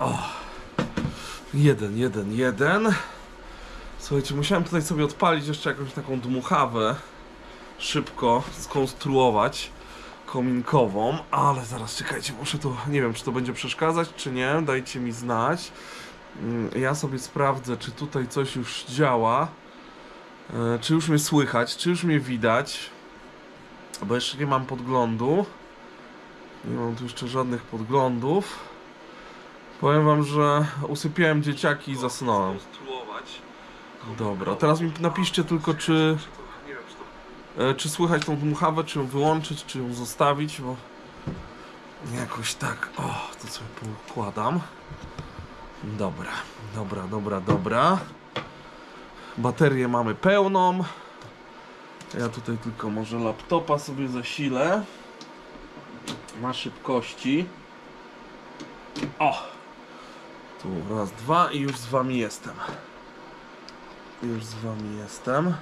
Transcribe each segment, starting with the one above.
O. Oh. Jeden, jeden, jeden. Słuchajcie, musiałem tutaj sobie odpalić jeszcze jakąś taką dmuchawę. Szybko skonstruować kominkową, ale zaraz czekajcie, muszę tu, nie wiem czy to będzie przeszkadzać czy nie, dajcie mi znać. Mm, ja sobie sprawdzę, czy tutaj coś już działa, e, czy już mnie słychać, czy już mnie widać, bo jeszcze nie mam podglądu. Nie mam tu jeszcze żadnych podglądów. Powiem wam, że usypiałem dzieciaki i zasnąłem. Dobra, teraz mi napiszcie tylko, czy... E, czy słychać tą dmuchawę, czy ją wyłączyć, czy ją zostawić, bo... Jakoś tak, o, to sobie poukładam. Dobra, dobra, dobra, dobra. Baterię mamy pełną. Ja tutaj tylko może laptopa sobie zasilę. Na szybkości. O! Tu raz, dwa i już z wami jestem. Już z wami jestem.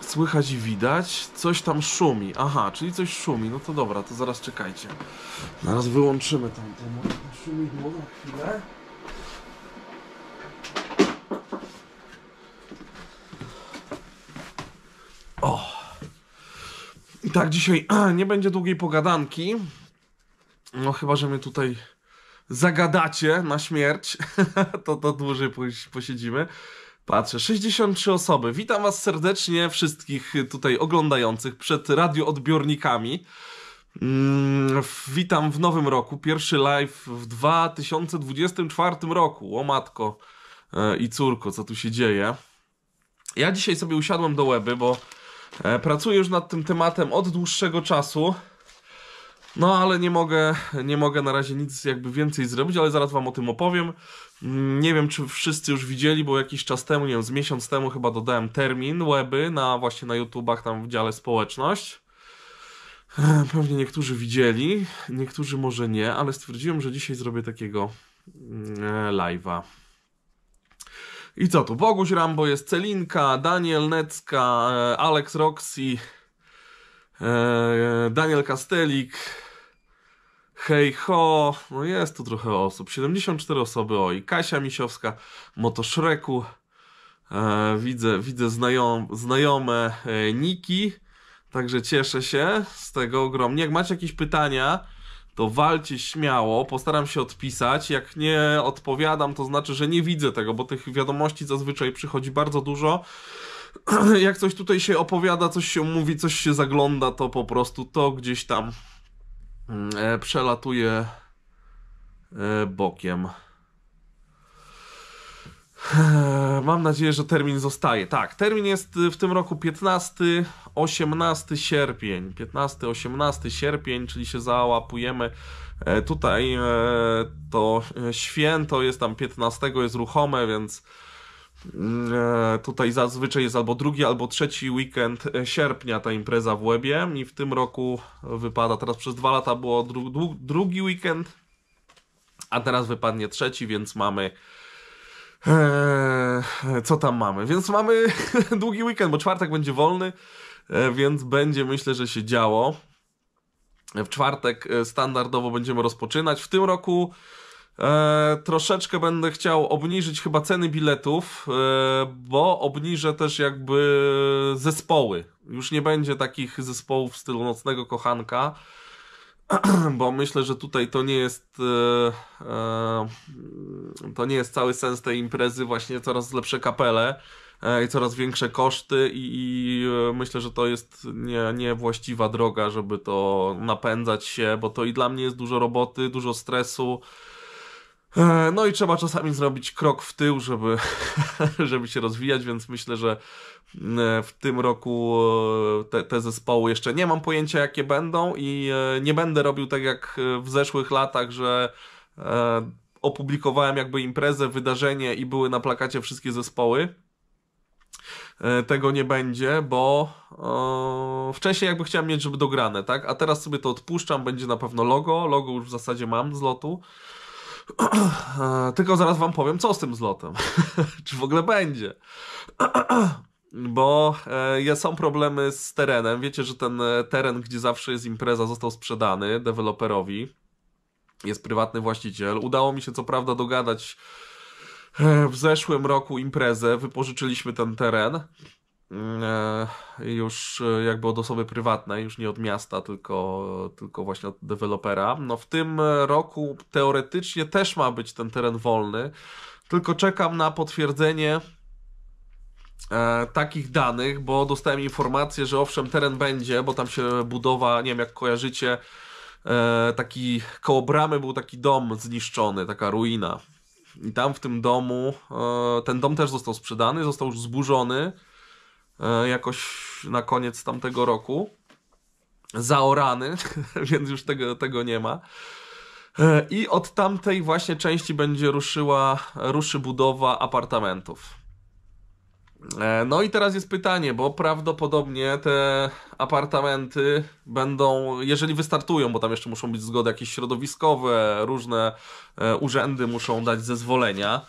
Słychać i widać. Coś tam szumi. Aha, czyli coś szumi. No to dobra, to zaraz czekajcie. Zaraz wyłączymy tamten szumidło na chwilę. O! I tak dzisiaj nie będzie długiej pogadanki. No chyba, że mnie tutaj zagadacie na śmierć, to, to dłużej posiedzimy. Patrzę, 63 osoby. Witam Was serdecznie, wszystkich tutaj oglądających przed radioodbiornikami. Mm, witam w nowym roku, pierwszy live w 2024 roku. O matko e, i córko, co tu się dzieje. Ja dzisiaj sobie usiadłem do łeby, bo e, pracuję już nad tym tematem od dłuższego czasu. No ale nie mogę, nie mogę na razie nic jakby więcej zrobić, ale zaraz wam o tym opowiem. Nie wiem, czy wszyscy już widzieli, bo jakiś czas temu, nie wiem, z miesiąc temu chyba dodałem termin weby na właśnie na YouTubach tam w dziale społeczność. Pewnie niektórzy widzieli, niektórzy może nie, ale stwierdziłem, że dzisiaj zrobię takiego mm, e, live'a. I co tu? Boguś Rambo jest Celinka, Daniel Necka, e, Alex Roxy, E, e, Daniel Kastelik, Hej ho, no jest tu trochę osób, 74 osoby, oj, Kasia Misiowska, Motoszreku, e, widzę, widzę znajom, znajome e, niki, także cieszę się z tego ogromnie. Jak macie jakieś pytania, to walcie śmiało, postaram się odpisać. Jak nie odpowiadam, to znaczy, że nie widzę tego, bo tych wiadomości zazwyczaj przychodzi bardzo dużo. jak coś tutaj się opowiada, coś się mówi, coś się zagląda, to po prostu to gdzieś tam mm, e, przelatuje e, bokiem. Eee, mam nadzieję, że termin zostaje. Tak, termin jest y, w tym roku 15-18 sierpień. 15-18 sierpień, czyli się załapujemy. E, tutaj to święto jest tam 15, jest ruchome, więc Mm, e, tutaj zazwyczaj jest albo drugi, albo trzeci weekend e, sierpnia ta impreza w Łebie i w tym roku wypada, teraz przez dwa lata było dru, drugi weekend, a teraz wypadnie trzeci, więc mamy eee, co tam mamy? Więc mamy długi weekend, bo czwartek będzie wolny, e, więc będzie myślę, że się działo. W czwartek standardowo będziemy rozpoczynać. W tym roku E, troszeczkę będę chciał obniżyć chyba ceny biletów, e, bo obniżę też jakby zespoły. Już nie będzie takich zespołów w stylu Nocnego Kochanka, bo myślę, że tutaj to nie jest e, e, to nie jest cały sens tej imprezy, właśnie coraz lepsze kapele e, i coraz większe koszty i, i, e, myślę, że to jest nie, niewłaściwa droga, żeby to napędzać się, bo to i dla mnie jest dużo roboty, dużo stresu, E, no i trzeba czasami zrobić krok w tył, żeby, żeby się rozwijać, więc myślę, że e, w tym roku e, te, te, zespoły jeszcze nie mam pojęcia, jakie będą, i nie będę robił tak jak w zeszłych latach, że opublikowałem jakby imprezę, wydarzenie i były na plakacie wszystkie zespoły. Tego nie będzie, bo wcześniej jakby chciałem mieć, żeby dograne, tak? A teraz sobie to odpuszczam, będzie na pewno logo. Logo już w zasadzie mam z lotu. Tylko zaraz wam powiem, co z tym zlotem. Czy w ogóle będzie. Bo e, są problemy z terenem. Wiecie, że ten e, teren, gdzie zawsze jest impreza, został sprzedany deweloperowi. Jest prywatny właściciel. Udało mi się co prawda dogadać e, w zeszłym roku imprezę. Wypożyczyliśmy ten teren Mm, e, już e, jakby od osoby prywatnej, już nie od miasta, tylko, tylko właśnie od dewelopera. No w tym e, roku teoretycznie też ma być ten teren wolny, tylko czekam na potwierdzenie E, takich danych, bo dostałem informację, że owszem, teren będzie, bo tam się budowa, nie wiem jak kojarzycie, e, taki koło bramy był taki dom zniszczony, taka ruina. I tam w tym domu, e, ten dom też został sprzedany, został już zburzony. E, jakoś na koniec tamtego roku. Zaorany, więc już tego, tego nie ma. E, I od tamtej właśnie części będzie ruszyła, ruszy budowa apartamentów. E, no i teraz jest pytanie, bo prawdopodobnie te apartamenty będą, jeżeli wystartują, bo tam jeszcze muszą być zgody jakieś środowiskowe, różne urzędy muszą dać zezwolenia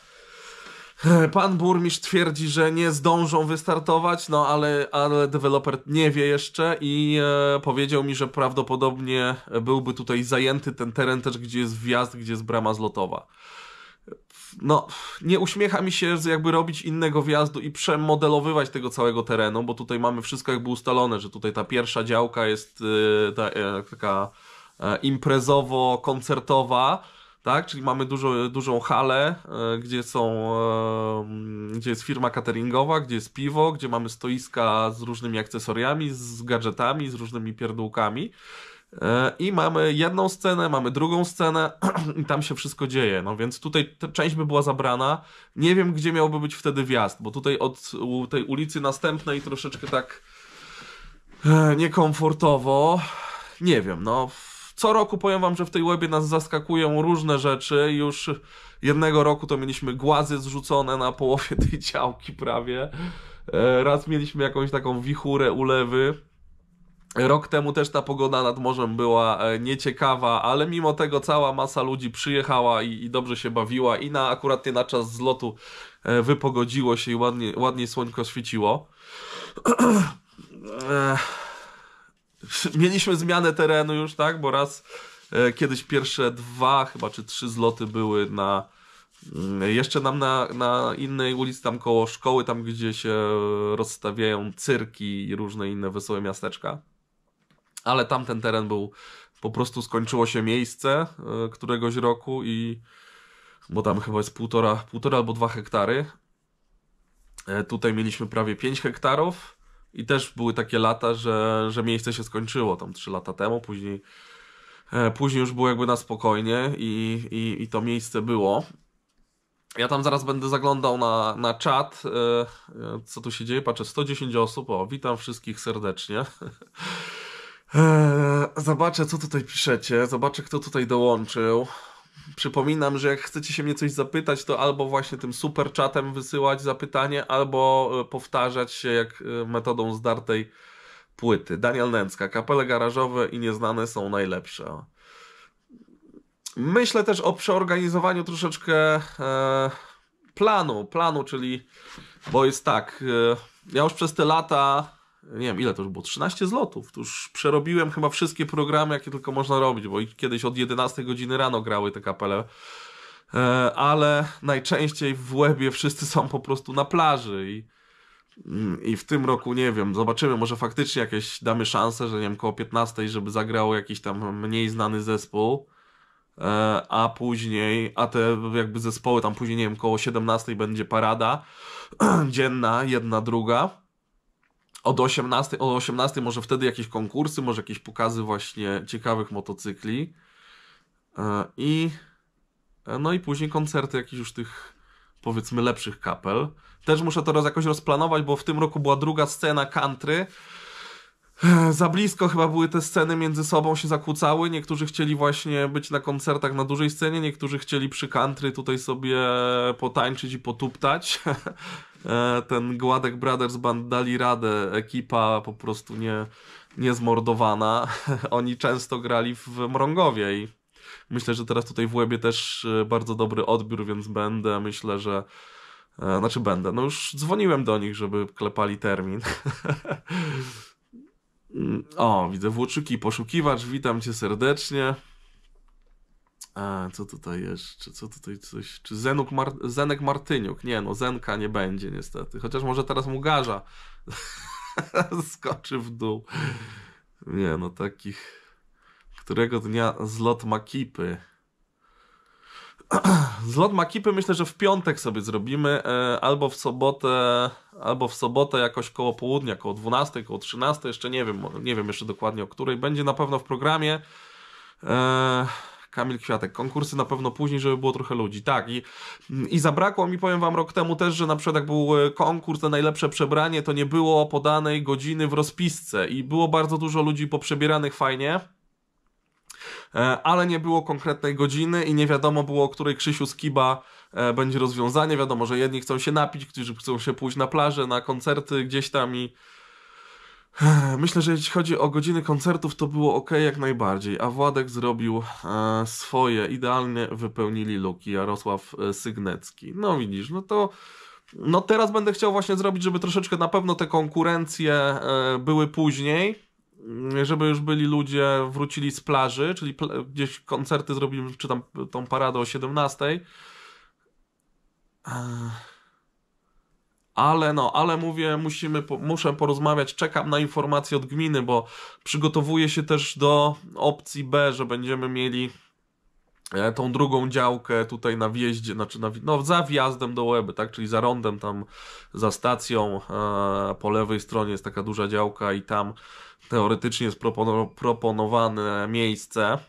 Pan burmistrz twierdzi, że nie zdążą wystartować, no ale, ale deweloper nie wie jeszcze i e, powiedział mi, że prawdopodobnie byłby tutaj zajęty ten teren też, gdzie jest wjazd, gdzie jest brama zlotowa. No, nie uśmiecha mi się jakby robić innego wjazdu i przemodelowywać tego całego terenu, bo tutaj mamy wszystko jakby ustalone, że tutaj ta pierwsza działka jest e, ta, e, taka e, imprezowo-koncertowa, tak? Czyli mamy dużo, dużą halę, e, gdzie są, e, gdzie jest firma cateringowa, gdzie jest piwo, gdzie mamy stoiska z różnymi akcesoriami, z gadżetami, z różnymi pierdółkami. E, I mamy jedną scenę, mamy drugą scenę, i tam się wszystko dzieje. No więc tutaj część by była zabrana. Nie wiem, gdzie miałby być wtedy wjazd, bo tutaj od tej ulicy następnej troszeczkę tak niekomfortowo. Nie wiem, no co roku powiem wam, że w tej łebie nas zaskakują różne rzeczy. Już jednego roku to mieliśmy głazy zrzucone na połowie tej działki prawie. E, raz mieliśmy jakąś taką wichurę ulewy. Rok temu też ta pogoda nad morzem była e, nieciekawa, ale mimo tego cała masa ludzi przyjechała i, i dobrze się bawiła i na akurat nie na czas zlotu e, wypogodziło się i ładnie, ładnie słońko świeciło. mieliśmy zmianę terenu już, tak? Bo raz e, kiedyś pierwsze dwa chyba czy trzy zloty były na mm, jeszcze nam na, na innej ulicy, tam koło szkoły, tam gdzie się rozstawiają cyrki i różne inne wesołe miasteczka. Ale tamten teren był, po prostu skończyło się miejsce e, któregoś roku i bo tam chyba jest półtora, półtora albo dwa hektary. E, tutaj mieliśmy prawie 5 hektarów. I też były takie lata, że, że miejsce się skończyło tam 3 lata temu, później, e, później już było jakby na spokojnie i, i, i to miejsce było. Ja tam zaraz będę zaglądał na, na czat, e, e, co tu się dzieje. Patrzę, 110 osób, o, witam wszystkich serdecznie. Zobaczę, co tutaj piszecie, zobaczę, kto tutaj dołączył przypominam, że jak chcecie się mnie coś zapytać, to albo właśnie tym super czatem wysyłać zapytanie, albo e, powtarzać się jak e, metodą zdartej płyty. Daniel Nęcka, kapele garażowe i nieznane są najlepsze. Myślę też o przeorganizowaniu troszeczkę e, planu, planu, czyli, bo jest tak, ja już przez te lata nie wiem ile to już było, 13 zlotów. Tuż już przerobiłem chyba wszystkie programy, jakie tylko można robić, bo kiedyś od 11 godziny rano grały te kapele. E, ale najczęściej w łebie wszyscy są po prostu na plaży i, mm, i w tym roku nie wiem, zobaczymy, może faktycznie jakieś damy szansę, że nie wiem, koło 15, żeby zagrało jakiś tam mniej znany zespół e, a później, a te jakby zespoły tam później, nie wiem, koło 17 będzie parada dzienna, jedna, druga od 18, od 18 może wtedy jakieś konkursy, może jakieś pokazy właśnie ciekawych motocykli. E, I e, no i później koncerty jakichś już tych powiedzmy lepszych kapel. Też muszę teraz jakoś rozplanować, bo w tym roku była druga scena country, za blisko chyba były te sceny między sobą się zakłócały. Niektórzy chcieli właśnie być na koncertach na dużej scenie, niektórzy chcieli przy country tutaj sobie potańczyć i potuptać. E, ten Gładek Brothers Band dali radę, ekipa po prostu nie, niezmordowana. Oni często grali w Mrągowie i myślę, że teraz tutaj w Łebie też e, bardzo dobry odbiór, więc będę, myślę, że e, znaczy będę. No już dzwoniłem do nich, żeby klepali termin. Mm, o, widzę Włoczyki, poszukiwacz, witam cię serdecznie. A, co tutaj jeszcze? Co tutaj coś? Czy Zenuk Mar Zenek Martyniuk? Nie, no Zenka nie będzie niestety. Chociaż może teraz mu garza skoczy w dół. Nie, no takich... Którego dnia zlot ma kipy? Zlot Makipy myślę, że w piątek sobie zrobimy, e, albo w sobotę, albo w sobotę jakoś koło południa, koło 12, koło 13, jeszcze nie wiem, nie wiem jeszcze dokładnie o której. Będzie na pewno w programie. E, Kamil Kwiatek. Konkursy na pewno później, żeby było trochę ludzi. Tak, i, i zabrakło mi, powiem wam, rok temu też, że na przykład jak był e, konkurs na najlepsze przebranie, to nie było podanej godziny w rozpisce i było bardzo dużo ludzi poprzebieranych fajnie. E, ale nie było konkretnej godziny i nie wiadomo było, o której Krzysiu Skiba e, będzie rozwiązanie. Wiadomo, że jedni chcą się napić, którzy chcą się pójść na plażę, na koncerty gdzieś tam i myślę, że jeśli chodzi o godziny koncertów, to było ok jak najbardziej, a Władek zrobił e, swoje, idealnie wypełnili luki Jarosław Sygnecki. No widzisz, no to... No teraz będę chciał właśnie zrobić, żeby troszeczkę na pewno te konkurencje były później, żeby już byli ludzie, wrócili z plaży, czyli gdzieś koncerty zrobimy, czy tam tą paradę o 17. Ale no, ale mówię, musimy, muszę porozmawiać, czekam na informacje od gminy, bo przygotowuję się też do opcji B, że będziemy mieli e, tą drugą działkę tutaj na wjeździe, znaczy na, no, za wjazdem do Łeby, tak, czyli za rondem tam, za stacją, e, po lewej stronie jest taka duża działka i tam teoretycznie jest proponowane miejsce.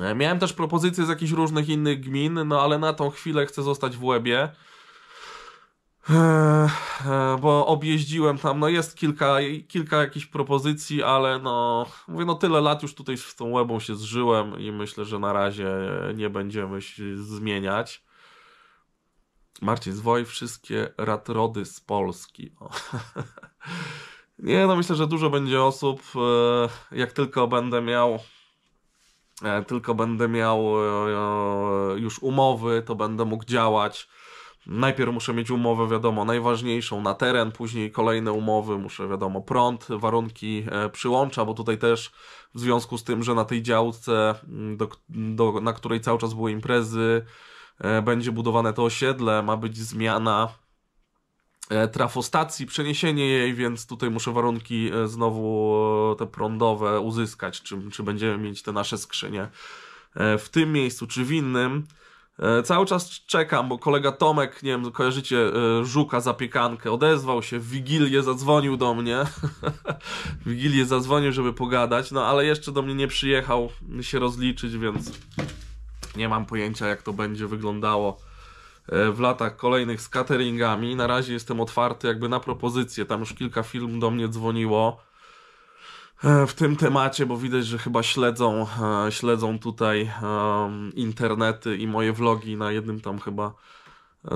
E, miałem też propozycje z jakichś różnych innych gmin, no ale na tą chwilę chcę zostać w Łebie. E, e, bo objeździłem tam, no jest kilka, kilka jakichś propozycji, ale no mówię, no tyle lat już tutaj z tą łebą się zżyłem i myślę, że na razie nie będziemy się zmieniać. Marcin, zwoj wszystkie ratrody z Polski. O. Nie, no myślę, że dużo będzie osób, e, jak tylko będę miał e, tylko będę miał e, już umowy, to będę mógł działać. Najpierw muszę mieć umowę, wiadomo, najważniejszą na teren, później kolejne umowy, muszę, wiadomo, prąd, warunki przyłącza, bo tutaj też w związku z tym, że na tej działce, mm, do, do, na której cały czas były imprezy, będzie budowane to osiedle, ma być zmiana E, trafostacji, przeniesienie jej, więc tutaj muszę warunki e, znowu e, te prądowe uzyskać, czy, czy będziemy mieć te nasze skrzynie w tym miejscu, czy w innym. Cały czas czekam, bo kolega Tomek, nie wiem, kojarzycie Żuka Zapiekankę, odezwał się, w Wigilię zadzwonił do mnie. w Wigilię zadzwonił, żeby pogadać, no ale jeszcze do mnie nie przyjechał się rozliczyć, więc nie mam pojęcia jak to będzie wyglądało E, w latach kolejnych z cateringami. Na razie jestem otwarty jakby na propozycje. Tam już kilka film do mnie dzwoniło e, w tym temacie, bo widać, że chyba śledzą, e, śledzą tutaj internety i moje vlogi. Na jednym tam chyba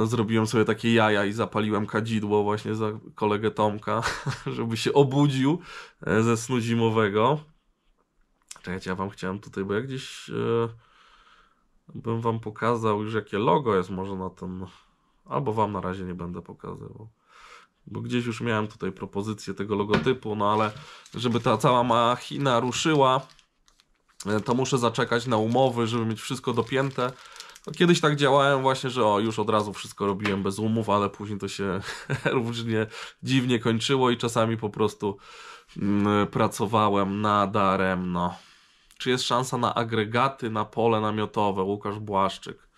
zrobiłem sobie takie jaja i zapaliłem kadzidło właśnie za kolegę Tomka, żeby się obudził ze snu zimowego. Czekajcie, ja wam chciałem tutaj, bo ja gdzieś bym wam pokazał już jakie logo jest może na tym, albo wam na razie nie będę pokazywał. Bo gdzieś już miałem tutaj propozycję tego logotypu, no ale żeby ta cała machina ruszyła, e, to muszę zaczekać na umowy, żeby mieć wszystko dopięte. No kiedyś tak działałem właśnie, że o, już od razu wszystko robiłem bez umów, ale później to się różnie dziwnie kończyło i czasami po prostu mm, pracowałem nadaremno czy jest szansa na agregaty, na pole namiotowe, Łukasz Błaszczyk.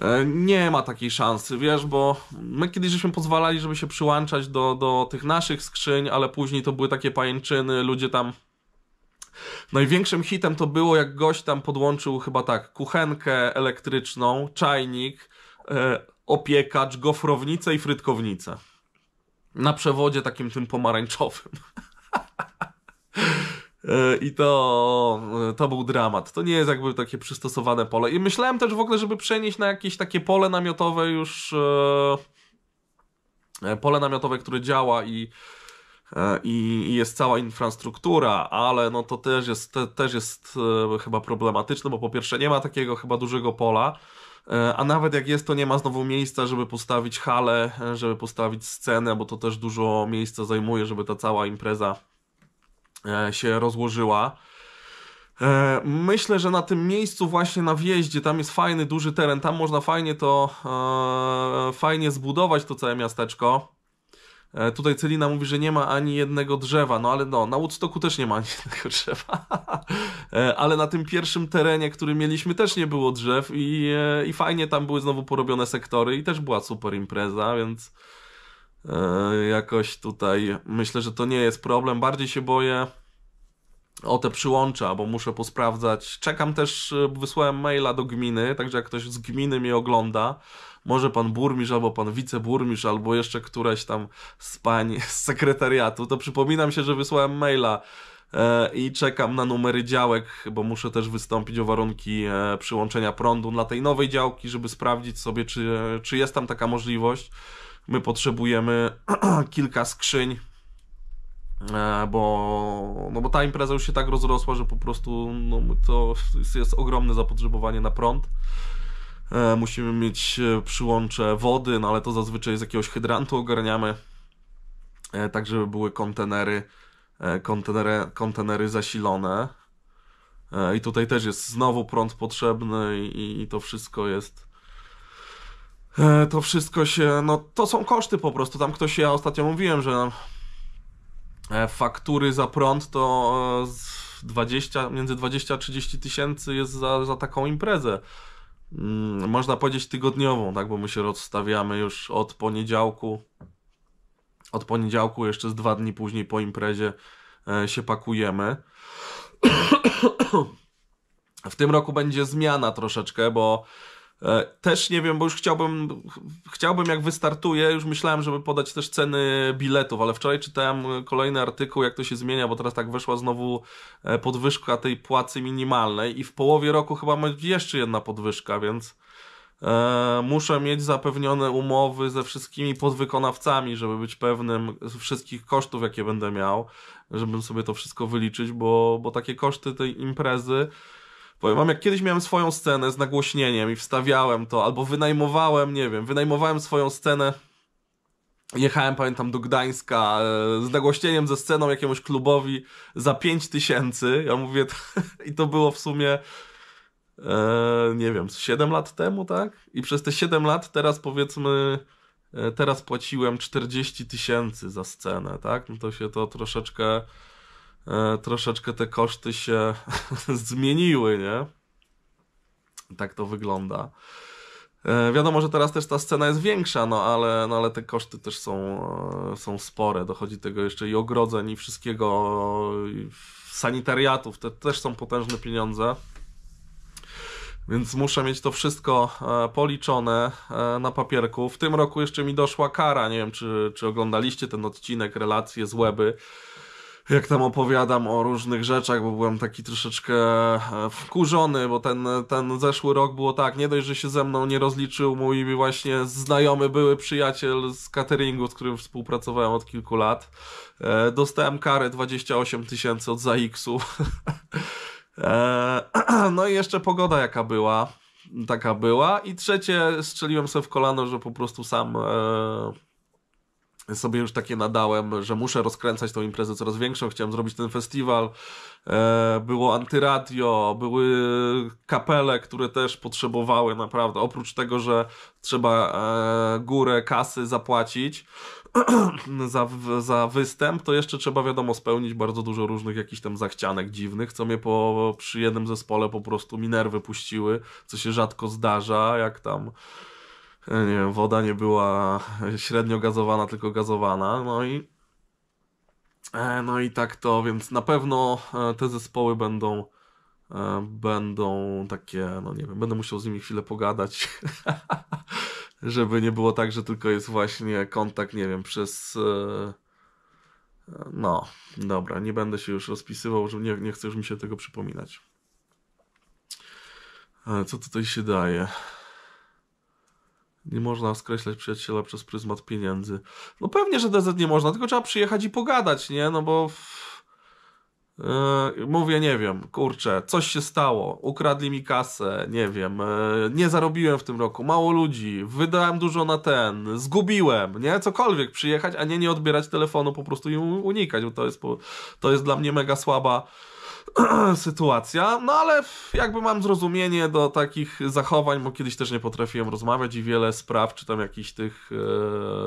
E, nie ma takiej szansy, wiesz, bo my kiedyś żeśmy pozwalali, żeby się przyłączać do, do tych naszych skrzyń, ale później to były takie pajęczyny, ludzie tam Największym hitem to było, jak gość tam podłączył chyba tak kuchenkę elektryczną, czajnik, e, opiekacz, gofrownicę i frytkownicę. Na przewodzie takim tym pomarańczowym. E, I to, to był dramat. To nie jest jakby takie przystosowane pole. I myślałem też w ogóle, żeby przenieść na jakieś takie pole namiotowe już. E, e, pole namiotowe, które działa i, i, i jest cała infrastruktura, ale no to też jest, te, też jest chyba problematyczne, bo po pierwsze nie ma takiego chyba dużego pola. A nawet jak jest, to nie ma znowu miejsca, żeby postawić halę, żeby postawić scenę, bo to też dużo miejsca zajmuje, żeby ta cała impreza E, się rozłożyła. E, myślę, że na tym miejscu właśnie na wjeździe, tam jest fajny, duży teren, tam można fajnie to, e, fajnie zbudować to całe miasteczko. Tutaj Celina mówi, że nie ma ani jednego drzewa, no ale no, na Woodstocku też nie ma ani jednego drzewa. ale na tym pierwszym terenie, który mieliśmy, też nie było drzew i, i fajnie tam były znowu porobione sektory i też była super impreza, więc... E, jakoś tutaj myślę, że to nie jest problem. Bardziej się boję o te przyłącza, bo muszę posprawdzać. Czekam też, e, wysłałem maila do gminy, także jak ktoś z gminy mnie ogląda, może pan burmistrz, albo pan wiceburmistrz, albo jeszcze któraś tam z pań z sekretariatu, to przypominam się, że wysłałem maila e, i czekam na numery działek, bo muszę też wystąpić o warunki przyłączenia prądu dla tej nowej działki, żeby sprawdzić sobie, czy, czy jest tam taka możliwość. My potrzebujemy kilka skrzyń, e, bo, no bo ta impreza już się tak rozrosła, że po prostu no, to jest ogromne zapotrzebowanie na prąd. E, musimy mieć e, przyłącze wody, no ale to zazwyczaj z jakiegoś hydrantu ogarniamy, tak żeby były kontenery, kontenery, kontenery zasilone. I tutaj też jest znowu prąd potrzebny i, i to wszystko jest E, to wszystko się, no to są koszty po prostu. Tam ktoś, ja ostatnio mówiłem, że e, faktury za prąd to 20, e, między 20 a 30 tysięcy jest za, za taką imprezę. Mm, można powiedzieć tygodniową, tak, bo my się rozstawiamy już od poniedziałku. Od poniedziałku, jeszcze z dwa dni później po imprezie się pakujemy. W tym roku będzie zmiana troszeczkę, bo E, też nie wiem, bo już chciałbym, chciałbym jak wystartuję, już myślałem, żeby podać też ceny biletów, ale wczoraj czytałem kolejny artykuł, jak to się zmienia, bo teraz tak weszła znowu e, podwyżka tej płacy minimalnej i w połowie roku chyba ma jeszcze jedna podwyżka, więc e, muszę mieć zapewnione umowy ze wszystkimi podwykonawcami, żeby być pewnym wszystkich kosztów, jakie będę miał, żebym sobie to wszystko wyliczyć, bo, bo takie koszty tej imprezy Powiem wam, jak kiedyś miałem swoją scenę z nagłośnieniem i wstawiałem to, albo wynajmowałem, nie wiem, wynajmowałem swoją scenę Jechałem, pamiętam, do Gdańska e, z nagłośnieniem, ze sceną jakiemuś klubowi za 5 tysięcy. Ja mówię, i to było w sumie, e, nie wiem, 7 lat temu, tak? I przez te 7 lat teraz powiedzmy, e, teraz płaciłem 40 tysięcy za scenę, tak? No to się to troszeczkę E, troszeczkę te koszty się zmieniły, nie? Tak to wygląda. E, wiadomo, że teraz też ta scena jest większa, no ale, no ale te koszty też są, e, są spore. Dochodzi tego jeszcze i ogrodzeń, i wszystkiego, i sanitariatów. Te też są potężne pieniądze. Więc muszę mieć to wszystko policzone na papierku. W tym roku jeszcze mi doszła kara. Nie wiem, czy, czy oglądaliście ten odcinek, relacje z Łeby jak tam opowiadam o różnych rzeczach, bo byłem taki troszeczkę e, wkurzony, bo ten, ten zeszły rok było tak, nie dość, że się ze mną nie rozliczył mój właśnie znajomy, były przyjaciel z cateringu, z którym współpracowałem od kilku lat. E, dostałem karę 28 tysięcy od ZAX-u. E, no i jeszcze pogoda jaka była, taka była. I trzecie, strzeliłem sobie w kolano, że po prostu sam... E sobie już takie nadałem, że muszę rozkręcać tą imprezę coraz większą, chciałem zrobić ten festiwal. E, było antyradio, były kapele, które też potrzebowały naprawdę. Oprócz tego, że trzeba e, górę kasy zapłacić za, za występ, to jeszcze trzeba wiadomo spełnić bardzo dużo różnych jakichś tam zachcianek dziwnych, co mnie po, przy jednym zespole po prostu mi nerwy puściły, co się rzadko zdarza, jak tam E, nie wiem, woda nie była średnio gazowana, tylko gazowana. No i, e, no i tak to, więc na pewno e, te zespoły będą będą takie, no nie wiem, będę musiał z nimi chwilę pogadać, żeby nie było tak, że tylko jest właśnie kontakt, nie wiem, przez no, dobra, nie będę się już rozpisywał, że nie, nie chcę już mi się tego przypominać. Co tutaj się daje? Nie można skreślać przyjaciela przez pryzmat pieniędzy. No pewnie, że DZ nie można, tylko trzeba przyjechać i pogadać, nie? No bo... Yy, mówię, nie wiem, kurczę, coś się stało, ukradli mi kasę, nie wiem, yy, nie zarobiłem w tym roku, mało ludzi, wydałem dużo na ten, zgubiłem, nie, cokolwiek, przyjechać, a nie nie odbierać telefonu, po prostu i unikać, bo to jest, to jest dla mnie mega słaba sytuacja, no ale jakby mam zrozumienie do takich zachowań, bo kiedyś też nie potrafiłem rozmawiać i wiele spraw, czy tam jakichś tych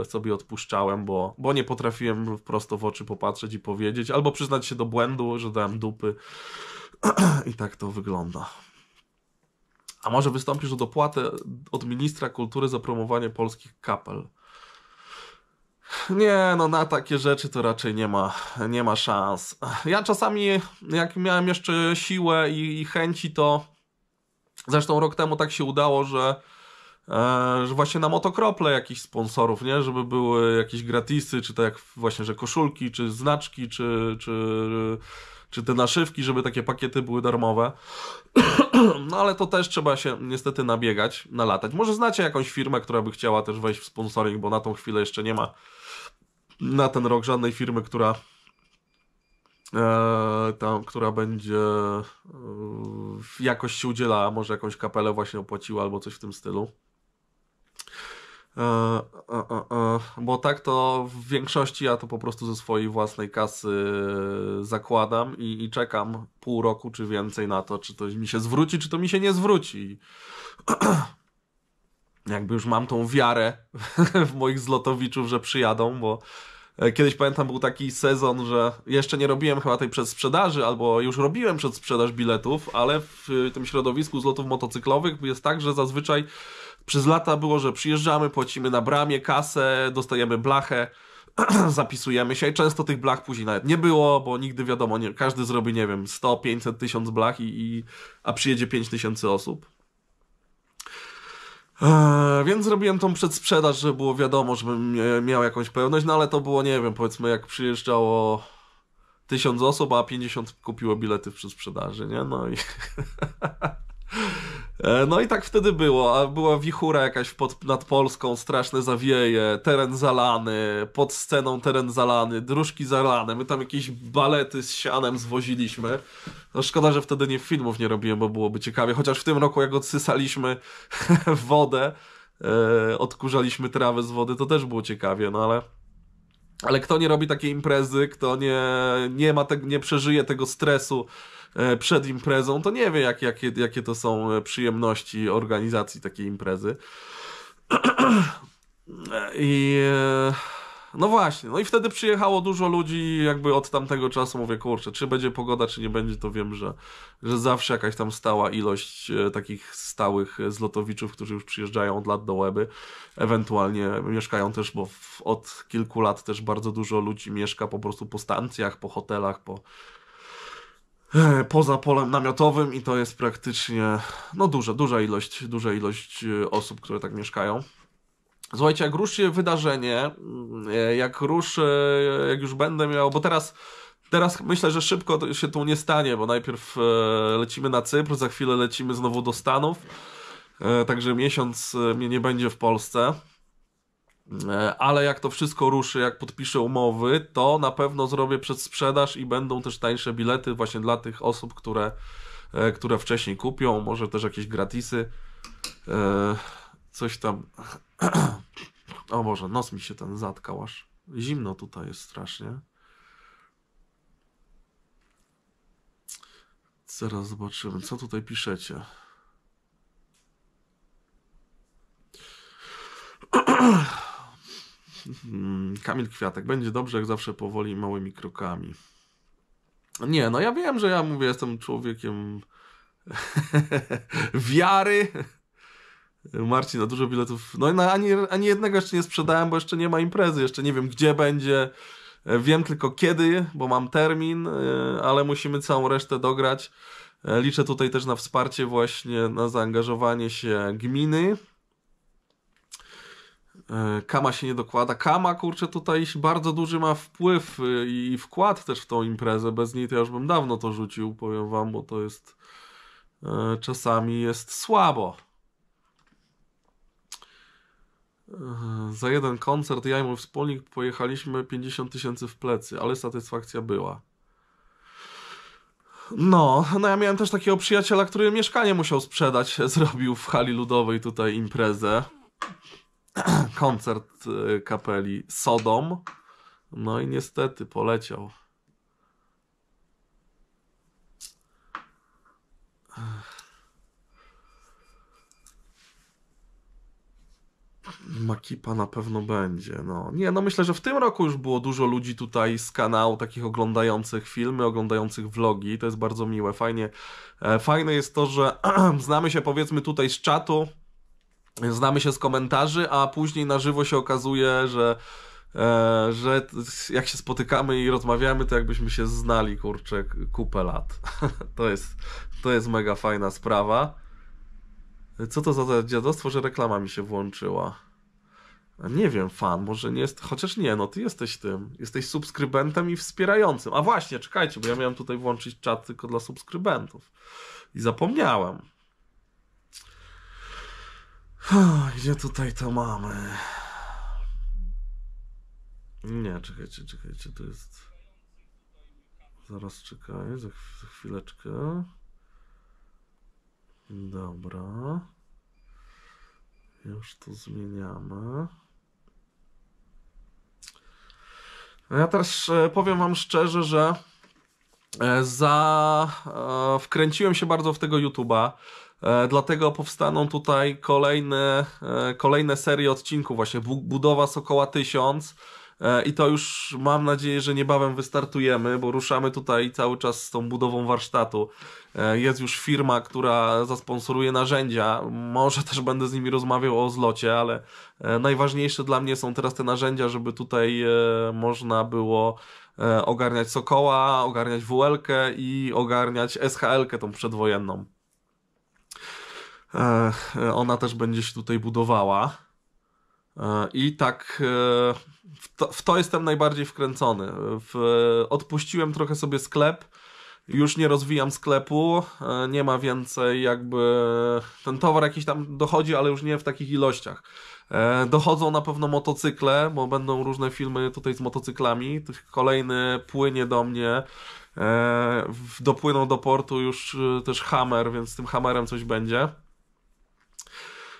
e, sobie odpuszczałem, bo, bo nie potrafiłem prosto w oczy popatrzeć i powiedzieć, albo przyznać się do błędu, że dałem dupy i tak to wygląda. A może wystąpisz o dopłatę od ministra kultury za promowanie polskich kapel? Nie, no na takie rzeczy to raczej nie ma, nie ma szans. Ja czasami, jak miałem jeszcze siłę i, i chęci, to zresztą rok temu tak się udało, że, e, że właśnie na motokrople jakichś sponsorów, nie? Żeby były jakieś gratisy, czy tak jak właśnie, że koszulki, czy znaczki, czy, czy, czy te naszywki, żeby takie pakiety były darmowe. No ale to też trzeba się niestety nabiegać, nalatać. Może znacie jakąś firmę, która by chciała też wejść w sponsoring, bo na tą chwilę jeszcze nie ma na ten rok żadnej firmy, która e, tam, która będzie e, jakoś się udzielała, może jakąś kapelę właśnie opłaciła albo coś w tym stylu. E, e, e, e bo tak to w większości ja to po prostu ze swojej własnej kasy zakładam i, i czekam pół roku czy więcej na to, czy to mi się zwróci, czy to mi się nie zwróci. jakby już mam tą wiarę w moich zlotowiczów, że przyjadą, bo e, kiedyś pamiętam był taki sezon, że jeszcze nie robiłem chyba tej przedsprzedaży, albo już robiłem przedsprzedaż biletów, ale w e, tym środowisku zlotów motocyklowych jest tak, że zazwyczaj przez lata było, że przyjeżdżamy, płacimy na bramie kasę, dostajemy blachę, zapisujemy się i często tych blach później nawet nie było, bo nigdy wiadomo, nie, każdy zrobi, nie wiem, 100, 500, 1000 blach i, i a przyjedzie 5000 osób. Eee, więc zrobiłem tą przedsprzedaż, żeby było wiadomo, żebym miał jakąś pewność, no ale to było, nie wiem, powiedzmy jak przyjeżdżało tysiąc osób, a 50 kupiło bilety w przedsprzedaży, nie? No i... E, no i tak wtedy było, a była wichura jakaś pod, nad Polską, straszne zawieje, teren zalany, pod sceną teren zalany, dróżki zalane, my tam jakieś balety z sianem zwoziliśmy. No szkoda, że wtedy nie filmów nie robiłem, bo byłoby ciekawie, chociaż w tym roku jak odsysaliśmy wodę, e, odkurzaliśmy trawę z wody, to też było ciekawie, no ale... Ale kto nie robi takiej imprezy, kto nie, nie, ma te, nie przeżyje tego stresu, E, przed imprezą, to nie wie, jak, jakie, jakie to są e, przyjemności organizacji takiej imprezy. I e, no właśnie, no i wtedy przyjechało dużo ludzi, jakby od tamtego czasu mówię, kurczę, czy będzie pogoda, czy nie będzie, to wiem, że, że zawsze jakaś tam stała ilość takich stałych zlotowiczów, którzy już przyjeżdżają od lat do Łeby, ewentualnie mieszkają też, bo w, od kilku lat też bardzo dużo ludzi mieszka po prostu po stancjach, po hotelach, po, poza polem namiotowym i to jest praktycznie no duża, duża ilość, duża ilość y, osób, które tak mieszkają. Słuchajcie, jak ruszy wydarzenie, y, jak ruszy, y, jak już będę miał, bo teraz Teraz myślę, że szybko się tu nie stanie, bo najpierw lecimy na Cypr, za chwilę lecimy znowu do Stanów. Także miesiąc mnie nie będzie w Polsce. E, ale jak to wszystko ruszy, jak podpiszę umowy, to na pewno zrobię przedsprzedaż i będą też tańsze bilety właśnie dla tych osób, które, e, które wcześniej kupią, może też jakieś gratisy, e, coś tam. O Boże, nos mi się ten zatkał aż. Zimno tutaj jest strasznie. Zaraz zobaczymy, co tutaj piszecie. Hmm, Kamil Kwiatek, będzie dobrze jak zawsze powoli, małymi krokami. Nie, no ja wiem, że ja mówię, jestem człowiekiem wiary. Marcin, na dużo biletów. No i no, ani, ani jednego jeszcze nie sprzedałem, bo jeszcze nie ma imprezy, jeszcze nie wiem gdzie będzie. Wiem tylko kiedy, bo mam termin, e, ale musimy całą resztę dograć. E, liczę tutaj też na wsparcie, właśnie na zaangażowanie się gminy, E, Kama się nie dokłada. Kama, kurczę, tutaj bardzo duży ma wpływ e, i wkład też w tą imprezę. Bez niej to ja już bym dawno to rzucił, powiem wam, bo to jest e, czasami jest słabo. Za jeden koncert ja i mój wspólnik pojechaliśmy 50 tysięcy w plecy, ale satysfakcja była. No, no ja miałem też takiego przyjaciela, który mieszkanie musiał sprzedać, zrobił w hali ludowej tutaj imprezę. koncert y, kapeli Sodom. No i niestety poleciał. Makipa na pewno będzie. No. Nie, no myślę, że w tym roku już było dużo ludzi tutaj z kanału, takich oglądających filmy, oglądających vlogi. To jest bardzo miłe. Fajnie. E, fajne jest to, że znamy się powiedzmy tutaj z czatu znamy się z komentarzy, a później na żywo się okazuje, że E, że jak się spotykamy i rozmawiamy, to jakbyśmy się znali, kurczę, kupę lat. to, jest, to jest mega fajna sprawa. Co to za dziadostwo, że reklama mi się włączyła? Nie wiem, fan, może nie jest. Chociaż nie, no ty jesteś tym. Jesteś subskrybentem i wspierającym. A właśnie, czekajcie, bo ja miałem tutaj włączyć czat tylko dla subskrybentów. I zapomniałem. Gdzie tutaj to mamy? Nie, czekajcie, czekajcie, to jest... Zaraz czekaj, za, chwileczkę. Dobra. Już tu zmieniamy. No ja też e, powiem Wam szczerze, że e, za... E, wkręciłem się bardzo w tego YouTube'a. E, dlatego powstaną tutaj kolejne, e, kolejne serie odcinków, właśnie budowa Sokoła 1000 e, i to już mam nadzieję, że niebawem wystartujemy, bo ruszamy tutaj cały czas z tą budową warsztatu. Jest już firma, która zasponsoruje narzędzia. Może też będę z nimi rozmawiał o zlocie, ale najważniejsze dla mnie są teraz te narzędzia, żeby tutaj można było ogarniać Sokoła, ogarniać WL-kę i ogarniać SHL-kę tą przedwojenną ona też będzie się tutaj budowała. E, I tak e, w to, w to jestem najbardziej wkręcony. W, odpuściłem trochę sobie sklep. Już nie rozwijam sklepu, e, nie ma więcej jakby. Ten towar jakiś tam dochodzi, ale już nie w takich ilościach. Dochodzą na pewno motocykle, bo będą różne filmy tutaj z motocyklami. Kolejny płynie do mnie. Dopłyną do portu już też Hammer, więc z tym Hammerem coś będzie.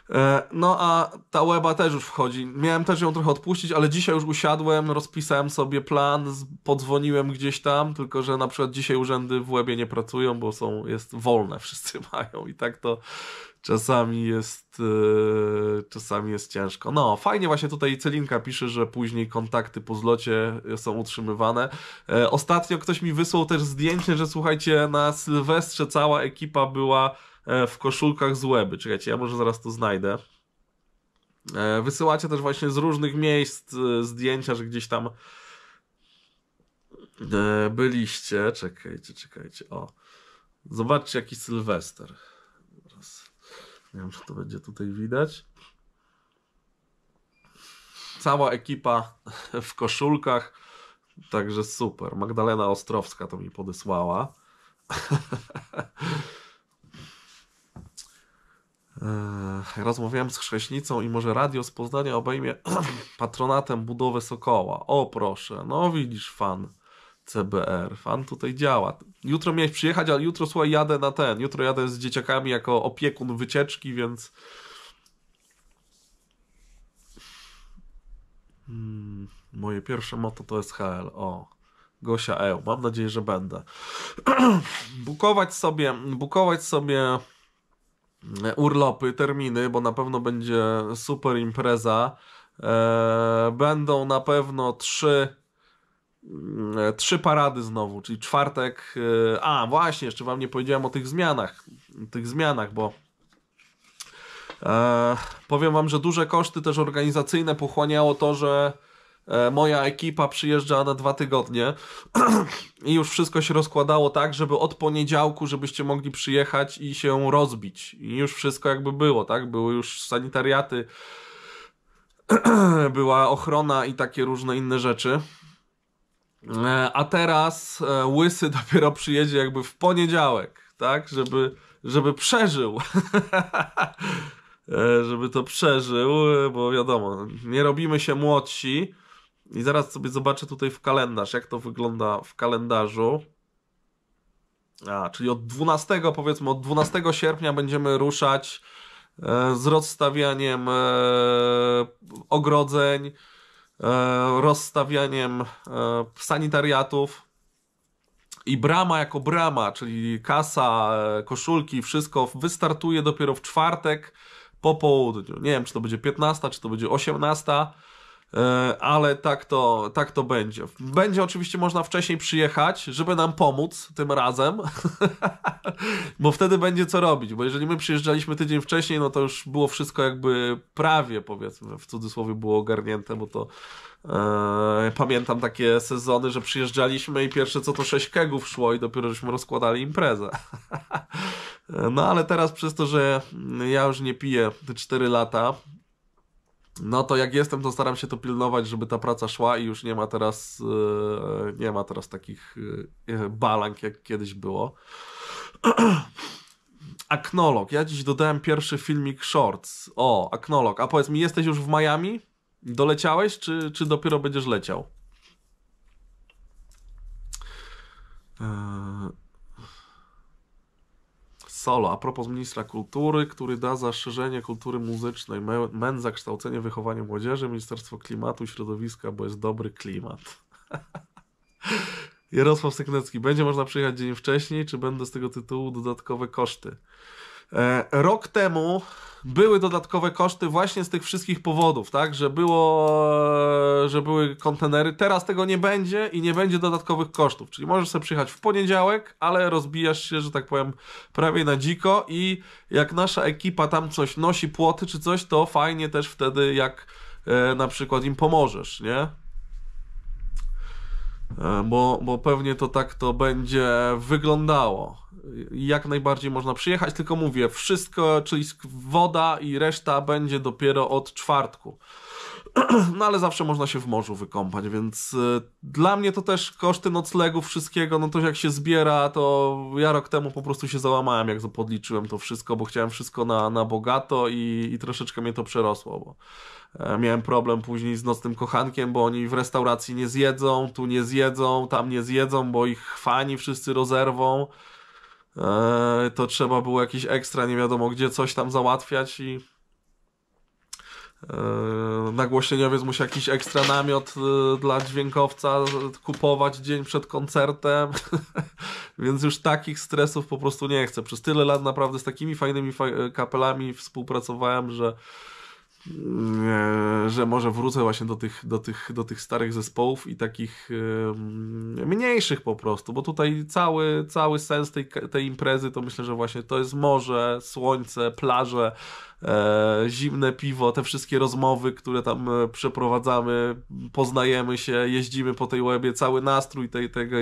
E, no a ta łeba też już wchodzi. Miałem też ją trochę odpuścić, ale dzisiaj już usiadłem, rozpisałem sobie plan, podzwoniłem gdzieś tam, tylko że na przykład dzisiaj urzędy w łebie nie pracują, bo są, jest wolne, wszyscy mają i tak to czasami jest yy, czasami jest ciężko. No, fajnie właśnie tutaj Celinka pisze, że później kontakty po zlocie są utrzymywane. E, ostatnio ktoś mi wysłał też zdjęcie, że słuchajcie, na Sylwestrze cała ekipa była E, w koszulkach z łeby. Czekajcie, ja może zaraz to znajdę. E, wysyłacie też właśnie z różnych miejsc e, zdjęcia, że gdzieś tam byliście. Czekajcie, czekajcie. O, zobaczcie jaki Sylwester. Nie wiem, czy to będzie tutaj widać. Cała ekipa w koszulkach, także super. Magdalena Ostrowska to mi podesłała. Rozmawiałem z chrześnicą i może radio z Poznania obejmie patronatem budowę Sokoła. O proszę, no widzisz fan CBR, fan tutaj działa. Jutro miałeś przyjechać, ale jutro słuchaj jadę na ten, jutro jadę z dzieciakami jako opiekun wycieczki, więc... Hmm, moje pierwsze moto to jest HL, o. Gosia Eł, mam nadzieję, że będę. bukować sobie, bukować sobie urlopy, terminy, bo na pewno będzie super impreza. E, będą na pewno trzy mm, trzy parady znowu, czyli czwartek. E, a, właśnie, jeszcze wam nie powiedziałem o tych zmianach. Tych zmianach, bo e, powiem wam, że duże koszty też organizacyjne pochłaniało to, że E, moja ekipa przyjeżdżała na dwa tygodnie i już wszystko się rozkładało tak, żeby od poniedziałku, żebyście mogli przyjechać i się rozbić. I już wszystko jakby było, tak? Były już sanitariaty, była ochrona i takie różne inne rzeczy. E, a teraz e, łysy dopiero przyjedzie jakby w poniedziałek, tak? Żeby, żeby przeżył. żeby to przeżył, bo wiadomo, nie robimy się młodsi. I zaraz sobie zobaczę tutaj w kalendarz, jak to wygląda w kalendarzu. A, czyli od 12, powiedzmy, od 12 sierpnia będziemy ruszać e, z rozstawianiem e, ogrodzeń, e, rozstawianiem sanitariatów. I brama jako brama, czyli kasa, koszulki, wszystko wystartuje dopiero w czwartek po południu. Nie wiem, czy to będzie 15, czy to będzie 18. E, ale tak to, tak to będzie. Będzie oczywiście można wcześniej przyjechać, żeby nam pomóc tym razem, bo wtedy będzie co robić, bo jeżeli my przyjeżdżaliśmy tydzień wcześniej, no to już było wszystko jakby prawie, powiedzmy, w cudzysłowie było ogarnięte, bo to e, pamiętam takie sezony, że przyjeżdżaliśmy i pierwsze co to sześć kegów szło i dopiero żeśmy rozkładali imprezę. E, no ale teraz przez to, że ja już nie piję te 4 lata, no to jak jestem, to staram się to pilnować, żeby ta praca szła i już nie ma teraz, e, nie ma teraz takich e, e, balank, jak kiedyś było. Aknolog. Ja dziś dodałem pierwszy filmik shorts. O, Aknolog. A powiedz mi, jesteś już w Miami? Doleciałeś, czy, czy dopiero będziesz leciał? Eee... Solo, a propos ministra kultury, który da zaszerzenie kultury muzycznej, MEN kształcenie, wychowanie młodzieży, Ministerstwo Klimatu i Środowiska, bo jest dobry klimat. Jarosław Syknecki, będzie można przyjechać dzień wcześniej, czy będą z tego tytułu dodatkowe koszty? E, rok temu były dodatkowe koszty właśnie z tych wszystkich powodów, tak, że było, że były kontenery, teraz tego nie będzie i nie będzie dodatkowych kosztów, czyli możesz sobie przyjechać w poniedziałek, ale rozbijasz się, że tak powiem, prawie na dziko i jak nasza ekipa tam coś nosi, płoty czy coś, to fajnie też wtedy jak e, na przykład im pomożesz, nie? E, bo, bo pewnie to tak to będzie wyglądało jak najbardziej można przyjechać, tylko mówię, wszystko, czyli woda i reszta będzie dopiero od czwartku. No ale zawsze można się w morzu wykąpać, więc y, dla mnie to też koszty noclegów, wszystkiego, no to jak się zbiera, to ja rok temu po prostu się załamałem, jak podliczyłem to wszystko, bo chciałem wszystko na, na bogato i, i troszeczkę mnie to przerosło, bo e, miałem problem później z nocnym kochankiem, bo oni w restauracji nie zjedzą, tu nie zjedzą, tam nie zjedzą, bo ich fani wszyscy rozerwą. Eee, to trzeba było jakiś ekstra, nie wiadomo gdzie, coś tam załatwiać i eee, nagłośnieniowiec musi jakiś ekstra namiot e, dla dźwiękowca kupować dzień przed koncertem, więc już takich stresów po prostu nie chcę. Przez tyle lat naprawdę z takimi fajnymi kapelami współpracowałem, że E, że może wrócę właśnie do tych, do tych, do tych starych zespołów i takich mniejszych po prostu, bo tutaj cały, cały sens tej, tej imprezy to myślę, że właśnie to jest morze, słońce, plaże, E, zimne piwo, te wszystkie rozmowy, które tam e, przeprowadzamy, poznajemy się, jeździmy po tej łebie, cały nastrój tej, tego,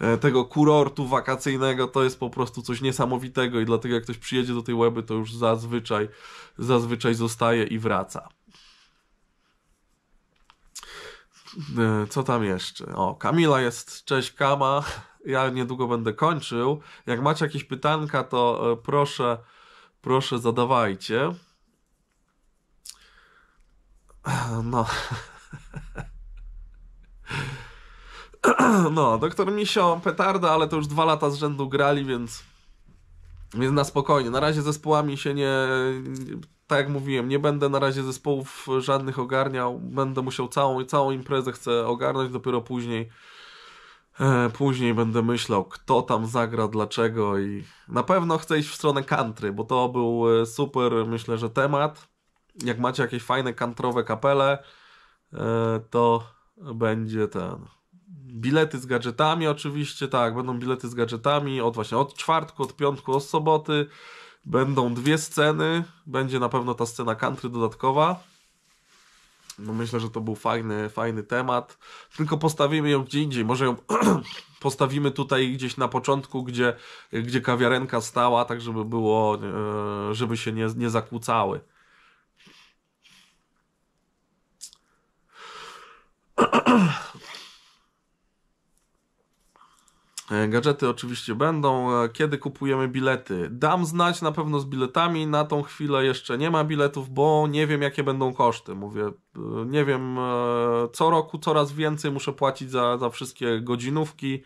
e, tego kurortu wakacyjnego to jest po prostu coś niesamowitego i dlatego jak ktoś przyjedzie do tej łeby, to już zazwyczaj, zazwyczaj zostaje i wraca. Co tam jeszcze? O, Kamila jest, cześć Kama. Ja niedługo będę kończył. Jak macie jakieś pytanka, to proszę Proszę, zadawajcie. No. No, doktor Misio petarda, ale to już dwa lata z rzędu grali, więc, więc na spokojnie. Na razie zespołami się nie, tak jak mówiłem, nie będę na razie zespołów żadnych ogarniał. Będę musiał całą, całą imprezę chcę ogarnąć, dopiero później E, później będę myślał, kto tam zagra, dlaczego i na pewno chcę iść w stronę country, bo to był e, super, myślę, że temat. Jak macie jakieś fajne kantrowe kapele, e, to będzie ten. Bilety z gadżetami oczywiście, tak, będą bilety z gadżetami od właśnie od czwartku, od piątku, od soboty. Będą dwie sceny, będzie na pewno ta scena country dodatkowa. No myślę, że to był fajny, fajny temat. Tylko postawimy ją gdzie indziej. Może ją postawimy tutaj gdzieś na początku, gdzie, gdzie kawiarenka stała, tak żeby było, e, żeby się nie, nie zakłócały. E, gadżety oczywiście będą. E, kiedy kupujemy bilety? Dam znać na pewno z biletami. Na tą chwilę jeszcze nie ma biletów, bo nie wiem, jakie będą koszty. Mówię, e, nie wiem, co roku coraz więcej muszę płacić za, za wszystkie godzinówki,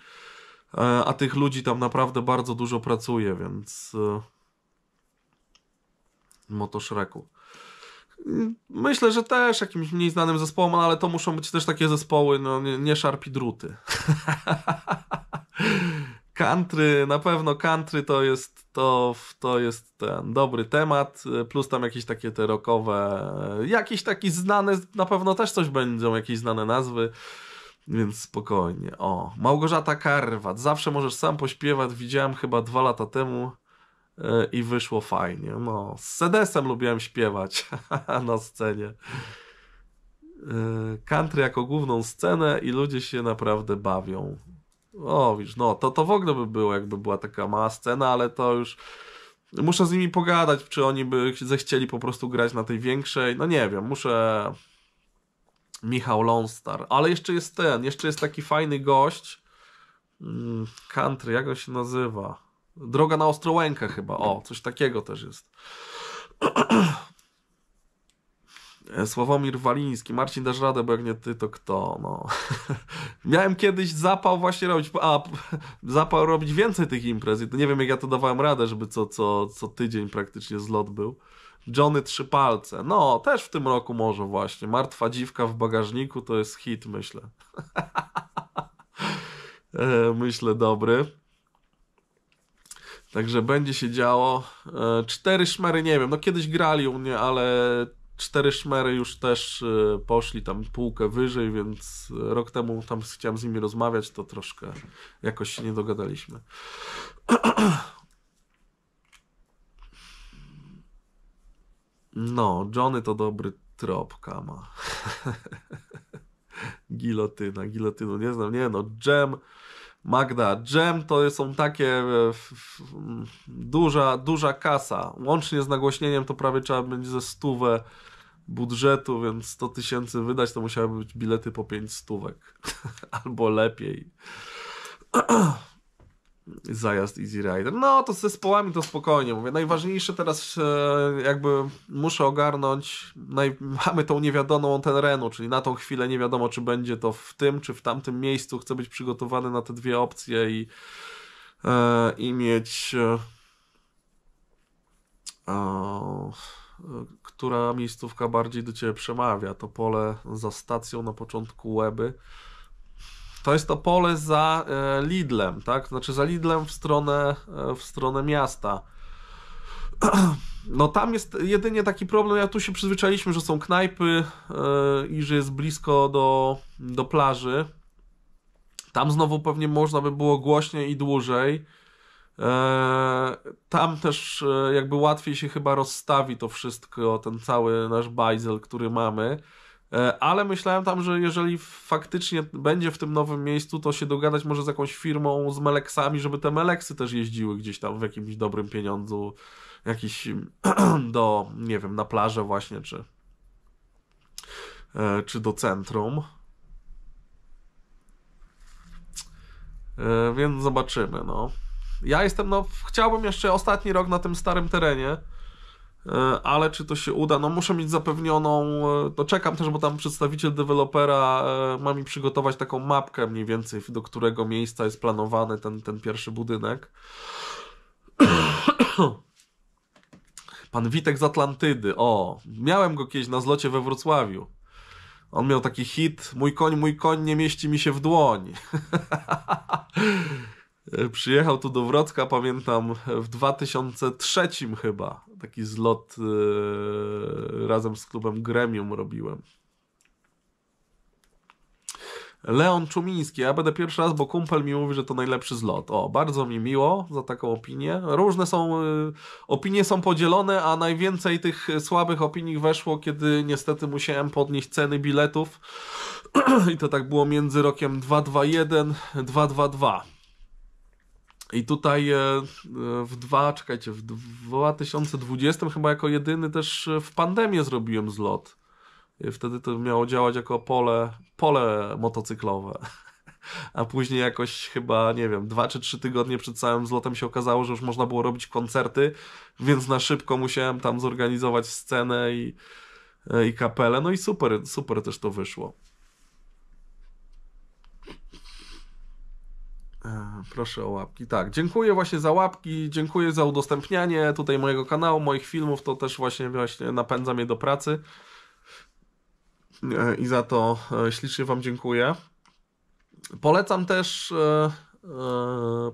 a tych ludzi tam naprawdę bardzo dużo pracuje, więc. Motoszreku. Myślę, że też jakimś mniej znanym zespołem, no ale to muszą być też takie zespoły, no nie, nie szarpi druty. country, na pewno country to jest to, to jest ten dobry temat, plus tam jakieś takie te rockowe, jakieś taki znane, na pewno też coś będą, jakieś znane nazwy. Więc spokojnie. O, Małgorzata Karwat. Zawsze możesz sam pośpiewać. Widziałem chyba dwa lata temu E, i wyszło fajnie. No, z Sedesem lubiłem śpiewać na scenie. E, country jako główną scenę i ludzie się naprawdę bawią. O, wiesz, no, to, to w ogóle by było, jakby była taka mała scena, ale to już muszę z nimi pogadać, czy oni by zechcieli po prostu grać na tej większej. No nie wiem, muszę... Michał Lonstar. Ale jeszcze jest ten, jeszcze jest taki fajny gość. Mm, country, jak on się nazywa? Droga na Ostrołękę chyba. O, coś takiego też jest. Sławomir Waliński, Marcin dasz radę, bo jak nie ty, to kto? No. Miałem kiedyś zapał właśnie robić, a zapał robić więcej tych imprez i to nie wiem jak ja to dawałem radę, żeby co, co, co tydzień praktycznie zlot był. Johnny Trzy Palce, no też w tym roku może właśnie. Martwa dziwka w bagażniku to jest hit, myślę. E, myślę dobry. Także będzie się działo. E, cztery szmery, nie wiem, no kiedyś grali u mnie, ale cztery szmery już też e, poszli tam półkę wyżej, więc rok temu tam chciałem z nimi rozmawiać, to troszkę jakoś się nie dogadaliśmy. No, Johnny to dobry trop, kama. Gilotyna, gilotynu nie znam, nie no, Jem Magda, Jam to są takie e, f, f, duża, duża kasa. Łącznie z nagłośnieniem to prawie trzeba będzie ze stówę budżetu, więc 100 tysięcy wydać to musiały być bilety po 5 stówek albo lepiej. zajazd Easy Rider. No to z zespołami to spokojnie mówię. Najważniejsze teraz e, jakby muszę ogarnąć, naj, mamy tą niewiadomą terenu, czyli na tą chwilę nie wiadomo czy będzie to w tym czy w tamtym miejscu. Chcę być przygotowany na te dwie opcje i, e, i mieć e, e która miejscówka bardziej do Ciebie przemawia. To pole za stacją na początku łeby to jest to pole za e, Lidlem, tak? Znaczy za Lidlem w stronę, e, w stronę miasta. No tam jest jedynie taki problem, ja tu się przyzwyczailiśmy, że są knajpy e, i że jest blisko do, do plaży. Tam znowu pewnie można by było głośniej i dłużej. Tam też jakby łatwiej się chyba rozstawi to wszystko, ten cały nasz bajzel, który mamy. E, ale myślałem tam, że jeżeli faktycznie będzie w tym nowym miejscu, to się dogadać może z jakąś firmą, z Meleksami, żeby te Meleksy też jeździły gdzieś tam w jakimś dobrym pieniądzu, jakiś do, nie wiem, na plażę właśnie, czy, e, czy do centrum. E, więc zobaczymy, no. Ja jestem, no, chciałbym jeszcze ostatni rok na tym starym terenie. E, ale czy to się uda? No muszę mieć zapewnioną, To e, no, czekam też, bo tam przedstawiciel dewelopera e, ma mi przygotować taką mapkę mniej więcej, do którego miejsca jest planowany ten, ten pierwszy budynek. Pan Witek z Atlantydy, o, miałem go kiedyś na zlocie we Wrocławiu. On miał taki hit, mój koń, mój koń nie mieści mi się w dłoń. E, przyjechał tu do Wrocka, pamiętam, w 2003 chyba. Taki zlot yy, razem z klubem Gremium robiłem. Leon Czumiński, ja będę pierwszy raz, bo kumpel mi mówi, że to najlepszy zlot. O, bardzo mi miło za taką opinię. Różne są, e, opinie są podzielone, a najwięcej tych słabych opinii weszło, kiedy niestety musiałem podnieść ceny biletów. I to tak było między rokiem 221, 222. I tutaj e, e, w dwa, czekajcie, w 2020 chyba jako jedyny też e, w pandemię zrobiłem zlot. Wtedy to miało działać jako pole, pole motocyklowe. A później jakoś chyba, nie wiem, dwa czy trzy tygodnie przed całym zlotem się okazało, że już można było robić koncerty, więc na szybko musiałem tam zorganizować scenę i, i kapelę. No i super, super też to wyszło. Proszę o łapki. Tak, dziękuję właśnie za łapki, dziękuję za udostępnianie tutaj mojego kanału, moich filmów. To też właśnie, właśnie napędza mnie do pracy. E, I za to e, ślicznie Wam dziękuję. Polecam też, e,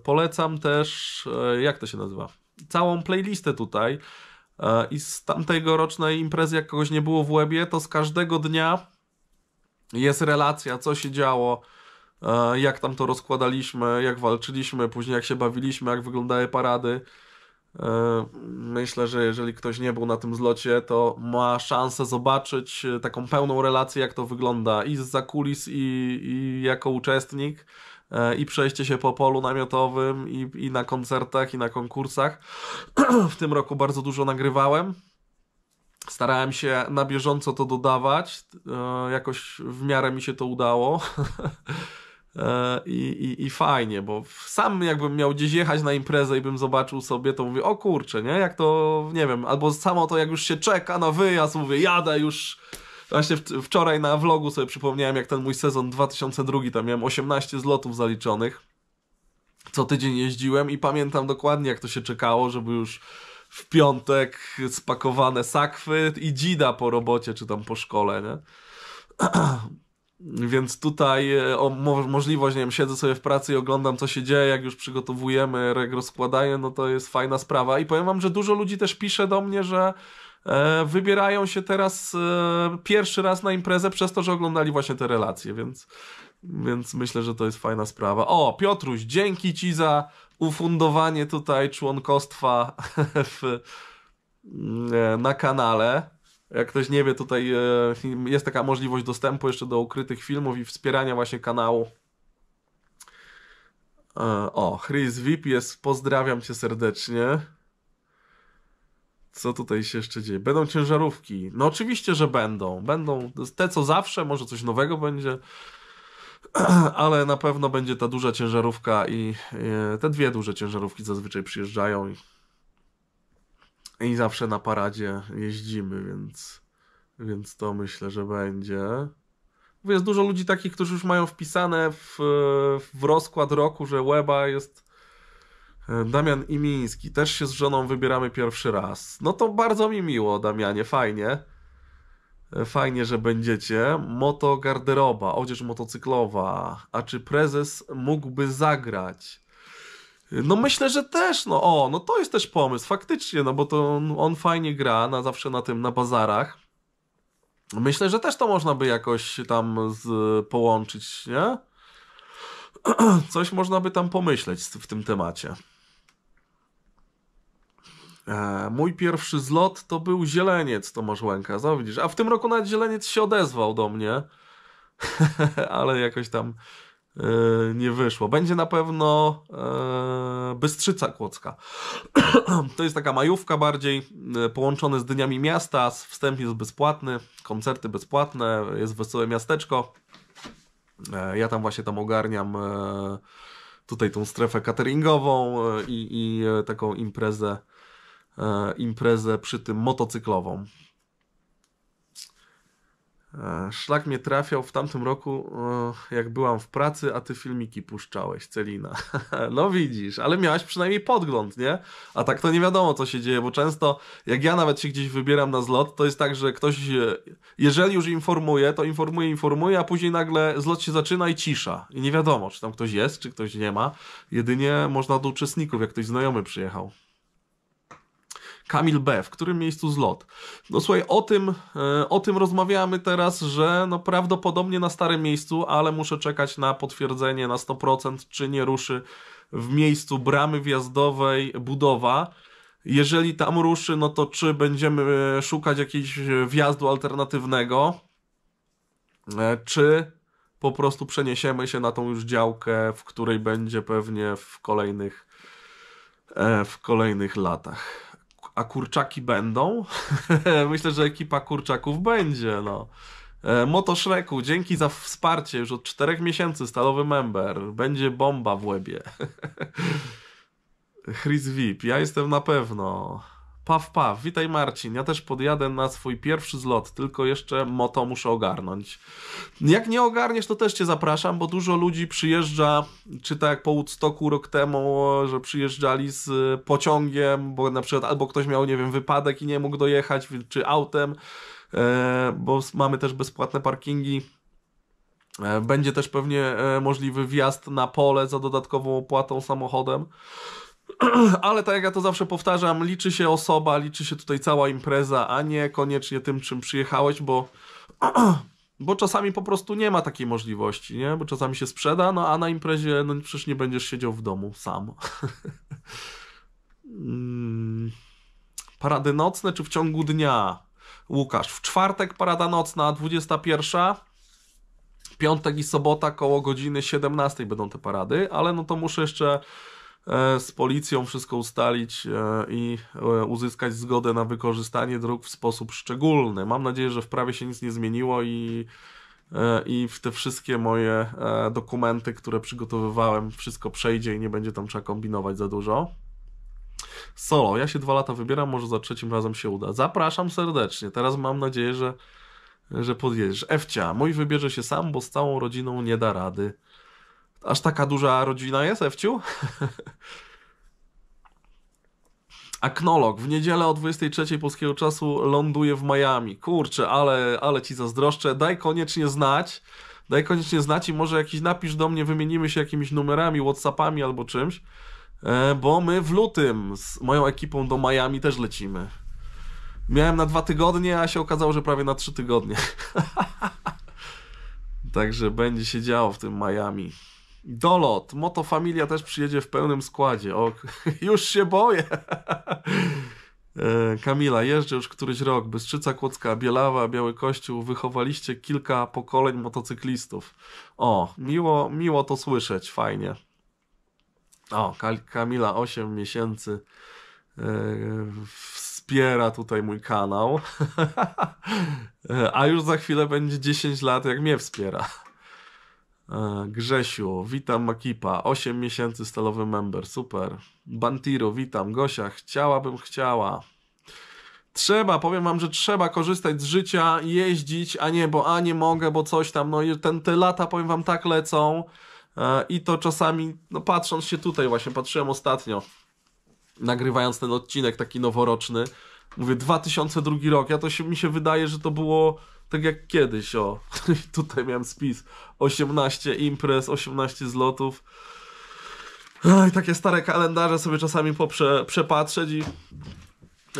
polecam też, jak to się nazywa? Całą playlistę tutaj. I z rocznej imprezy, jak kogoś nie było w łebie, to z każdego dnia jest relacja, co się działo E, jak tam to rozkładaliśmy, jak walczyliśmy, później jak się bawiliśmy, jak wyglądały parady. E, myślę, że jeżeli ktoś nie był na tym zlocie, to ma szansę zobaczyć e, taką pełną relację, jak to wygląda i z kulis, i, i, jako uczestnik, i przejście się po polu namiotowym, i, i na koncertach, i na konkursach. w tym roku bardzo dużo nagrywałem. Starałem się na bieżąco to dodawać. Jakoś w miarę mi się to udało. I, i, I fajnie, bo sam jakbym miał gdzieś jechać na imprezę i bym zobaczył sobie, to mówię, o kurczę, nie? Jak to, nie wiem, albo samo to jak już się czeka na wyjazd, mówię, jadę już. Właśnie wczoraj na vlogu sobie przypomniałem, jak ten mój sezon 2002, tam miałem 18 zlotów zaliczonych. Co tydzień jeździłem i pamiętam dokładnie, jak to się czekało, żeby już w piątek spakowane sakwy i dzida po robocie czy tam po szkole, nie? Więc tutaj e, o, mo możliwość, nie wiem, siedzę sobie w pracy i oglądam, co się dzieje, jak już przygotowujemy, reg rozkładaję, no to jest fajna sprawa. I powiem wam, że dużo ludzi też pisze do mnie, że e, wybierają się teraz e, pierwszy raz na imprezę przez to, że oglądali właśnie te relacje, więc, więc myślę, że to jest fajna sprawa. O, Piotruś, dzięki ci za ufundowanie tutaj członkostwa w, na kanale. Jak ktoś nie wie, tutaj e, jest taka możliwość dostępu jeszcze do ukrytych filmów i wspierania właśnie kanału. E, o, Chris VIP jest, pozdrawiam cię serdecznie. Co tutaj się jeszcze dzieje? Będą ciężarówki. No oczywiście, że będą. Będą te co zawsze, może coś nowego będzie. Ale na pewno będzie ta duża ciężarówka i e, te dwie duże ciężarówki zazwyczaj przyjeżdżają i zawsze na paradzie jeździmy, więc, więc to myślę, że będzie. Jest dużo ludzi takich, którzy już mają wpisane w, w rozkład roku, że Łeba jest e, Damian Imiński. Też się z żoną wybieramy pierwszy raz. No to bardzo mi miło, Damianie, fajnie. E, fajnie, że będziecie. Moto garderoba, odzież motocyklowa. A czy prezes mógłby zagrać? No myślę, że też, no o, no to jest też pomysł, faktycznie, no bo to on, on fajnie gra, na zawsze na tym, na bazarach. Myślę, że też to można by jakoś tam z, połączyć, nie? Coś można by tam pomyśleć w tym temacie. E, mój pierwszy zlot to był Zieleniec Tomasz Łęka, no widzisz, a w tym roku nawet Zieleniec się odezwał do mnie, ale jakoś tam E, nie wyszło. Będzie na pewno e, Bystrzyca Kłodzka. to jest taka majówka bardziej, e, połączone z Dniami Miasta, wstęp jest bezpłatny, koncerty bezpłatne, jest Wesołe Miasteczko. Ja tam właśnie tam ogarniam tutaj tą strefę cateringową i, i taką imprezę, imprezę przy tym motocyklową. E, szlak mnie trafiał w tamtym roku, e, jak byłam w pracy, a ty filmiki puszczałeś, Celina. No widzisz, ale miałaś przynajmniej podgląd, nie? A tak to nie wiadomo, co się dzieje, bo często jak ja nawet się gdzieś wybieram na zlot, to jest tak, że ktoś, e, jeżeli już informuje, to informuje, informuje, a później nagle zlot się zaczyna i cisza. I nie wiadomo, czy tam ktoś jest, czy ktoś nie ma. Jedynie można do uczestników, jak ktoś znajomy przyjechał. Kamil B, w którym miejscu zlot? No słuchaj, o tym, e, o tym rozmawiamy teraz, że no prawdopodobnie na starym miejscu, ale muszę czekać na potwierdzenie na 100%, czy nie ruszy w miejscu bramy wjazdowej budowa. Jeżeli tam ruszy, no to czy będziemy e, szukać jakiegoś wjazdu alternatywnego, e, czy po prostu przeniesiemy się na tą już działkę, w której będzie pewnie w kolejnych, w kolejnych latach. A kurczaki będą? Myślę, że ekipa kurczaków będzie, no. E, Motoszreku, dzięki za wsparcie już od czterech miesięcy, stalowy member. Będzie bomba w łebie. Chris VIP, ja jestem na pewno. Paw, paw, witaj Marcin. Ja też podjadę na swój pierwszy zlot, tylko jeszcze moto muszę ogarnąć. Jak nie ogarniesz, to też cię zapraszam, bo dużo ludzi przyjeżdża, czy tak jak po Woodstocku rok temu, że przyjeżdżali z y, pociągiem, bo na przykład albo ktoś miał, nie wiem, wypadek i nie mógł dojechać, czy autem, e, bo mamy też bezpłatne parkingi. E, będzie też pewnie e, możliwy wjazd na pole za dodatkową opłatą samochodem. Ale tak jak ja to zawsze powtarzam, liczy się osoba, liczy się tutaj cała impreza, a nie koniecznie tym, czym przyjechałeś, bo, bo czasami po prostu nie ma takiej możliwości, nie? Bo czasami się sprzeda, no a na imprezie no przecież nie będziesz siedział w domu sam. Mm. Parady nocne czy w ciągu dnia? Łukasz, w czwartek parada nocna, 21 piątek i sobota koło godziny 17 będą te parady, ale no to muszę jeszcze E, z policją wszystko ustalić e, i e, uzyskać zgodę na wykorzystanie dróg w sposób szczególny. Mam nadzieję, że w prawie się nic nie zmieniło i, i w te wszystkie moje dokumenty, które przygotowywałem, wszystko przejdzie i nie będzie tam trzeba kombinować za dużo. Solo, ja się dwa lata wybieram, może za trzecim razem się uda. Zapraszam serdecznie. Teraz mam nadzieję, że, że podjedziesz. Efcia, mój wybierze się sam, bo z całą rodziną nie da rady. Aż taka duża rodzina jest, Ewciu? Aknolog w niedzielę o 23 polskiego czasu ląduje w Miami. Kurczę, ale, ale ci zazdroszczę. Daj koniecznie znać. Daj koniecznie znać i może jakiś napisz do mnie, wymienimy się jakimiś numerami, Whatsappami albo czymś. E, bo my w lutym z moją ekipą do Miami też lecimy. Miałem na dwa tygodnie, a się okazało, że prawie na trzy tygodnie. Także będzie się działo w tym Miami. Dolot, Motofamilia też przyjedzie w pełnym składzie. O, już się boję. E, Kamila, jeżdżę już któryś rok. Bystrzyca Kłodzka, Bielawa, Biały Kościół. Wychowaliście kilka pokoleń motocyklistów. O, miło, miło to słyszeć, fajnie. O, Kamila, 8 miesięcy e, wspiera tutaj mój kanał. E, a już za chwilę będzie 10 lat, jak mnie wspiera. E, Grzesiu, witam Makipa, 8 miesięcy stalowy member, super. Bantiru, witam. Gosia, chciałabym, chciała. Trzeba, powiem wam, że trzeba korzystać z życia, jeździć, a nie, bo a nie mogę, bo coś tam, no ten, te lata, powiem wam, tak lecą e, i to czasami, no patrząc się tutaj właśnie, patrzyłem ostatnio, nagrywając ten odcinek taki noworoczny, mówię 2002 rok, ja to się, mi się wydaje, że to było tak jak kiedyś, o, tutaj miałem spis, 18 imprez, 18 zlotów. Aj, takie stare kalendarze sobie czasami poprze, przepatrzeć i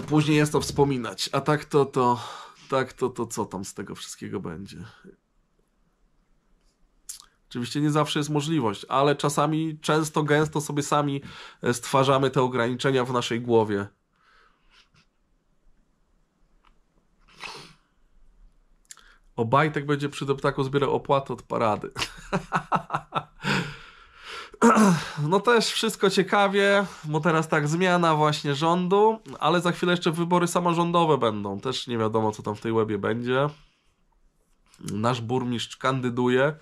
później jest to wspominać. A tak to, to, tak to, to co tam z tego wszystkiego będzie? Oczywiście nie zawsze jest możliwość, ale czasami często, gęsto sobie sami e, stwarzamy te ograniczenia w naszej głowie. Bajtek będzie przy deptaku zbierał opłaty od parady. No też wszystko ciekawie, bo teraz tak zmiana właśnie rządu, ale za chwilę jeszcze wybory samorządowe będą. Też nie wiadomo, co tam w tej łebie będzie. Nasz burmistrz kandyduje.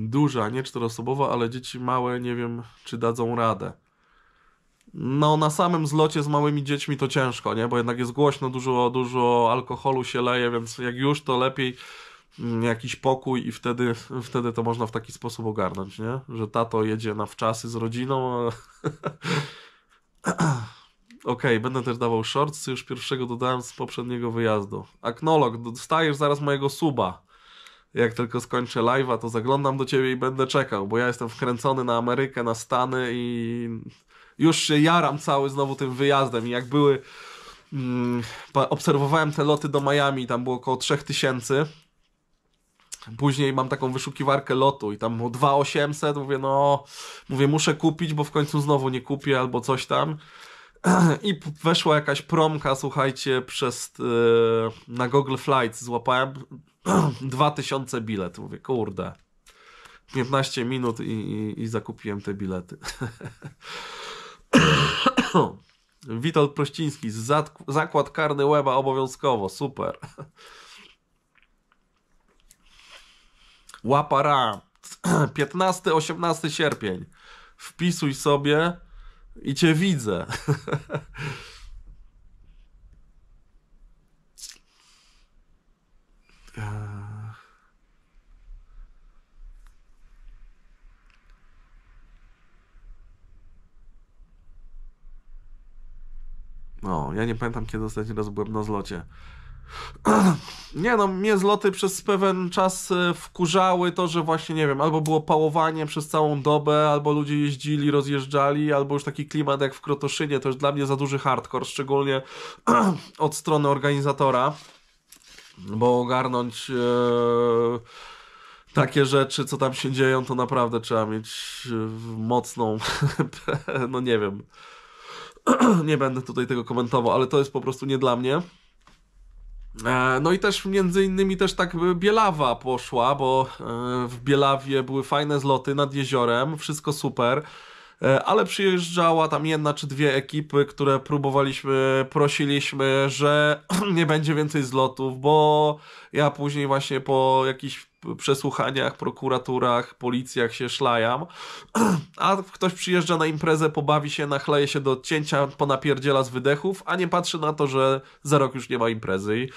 Duża, nie czteroosobowa, ale dzieci małe, nie wiem, czy dadzą radę. No, na samym zlocie z małymi dziećmi to ciężko, nie? Bo jednak jest głośno, dużo, dużo alkoholu się leje, więc jak już to lepiej mm, jakiś pokój i wtedy, wtedy to można w taki sposób ogarnąć, nie? Że tato jedzie na wczasy z rodziną. OK, będę też dawał shortsy już pierwszego dodałem z poprzedniego wyjazdu. Aknolog, dostajesz zaraz mojego suba. Jak tylko skończę live'a, to zaglądam do ciebie i będę czekał, bo ja jestem wkręcony na Amerykę, na Stany i już się jaram cały znowu tym wyjazdem i jak były, mm, obserwowałem te loty do Miami, tam było około 3000, Później mam taką wyszukiwarkę lotu i tam było 2800, mówię no, mówię muszę kupić, bo w końcu znowu nie kupię albo coś tam. I weszła jakaś promka, słuchajcie, przez yy, na Google Flights złapałem 2000 bilet. Mówię, kurde. 15 minut i, i, i zakupiłem te bilety. Witold Prościński, zakład karny Łeba obowiązkowo, super. Łapara, 15-18 sierpień. Wpisuj sobie i cię widzę. No, ja nie pamiętam, kiedy ostatni raz byłem na zlocie. Nie no, mnie zloty przez pewien czas e, wkurzały to, że właśnie, nie wiem, albo było pałowanie przez całą dobę, albo ludzie jeździli, rozjeżdżali, albo już taki klimat jak w Krotoszynie, to już dla mnie za duży hardcore, szczególnie od strony organizatora, bo ogarnąć... E, takie rzeczy, co tam się dzieją, to naprawdę trzeba mieć e, mocną, no nie wiem, nie będę tutaj tego komentował, ale to jest po prostu nie dla mnie. E, no i też między innymi też tak Bielawa poszła, bo e, w Bielawie były fajne zloty nad jeziorem, wszystko super, e, ale przyjeżdżała tam jedna czy dwie ekipy, które próbowaliśmy, prosiliśmy, że nie będzie więcej zlotów, bo ja później właśnie po jakichś przesłuchaniach, prokuraturach, policjach się szlajam, a ktoś przyjeżdża na imprezę, pobawi się, nachleje się do odcięcia, ponapierdziela z wydechów, a nie patrzy na to, że za rok już nie ma imprezy i...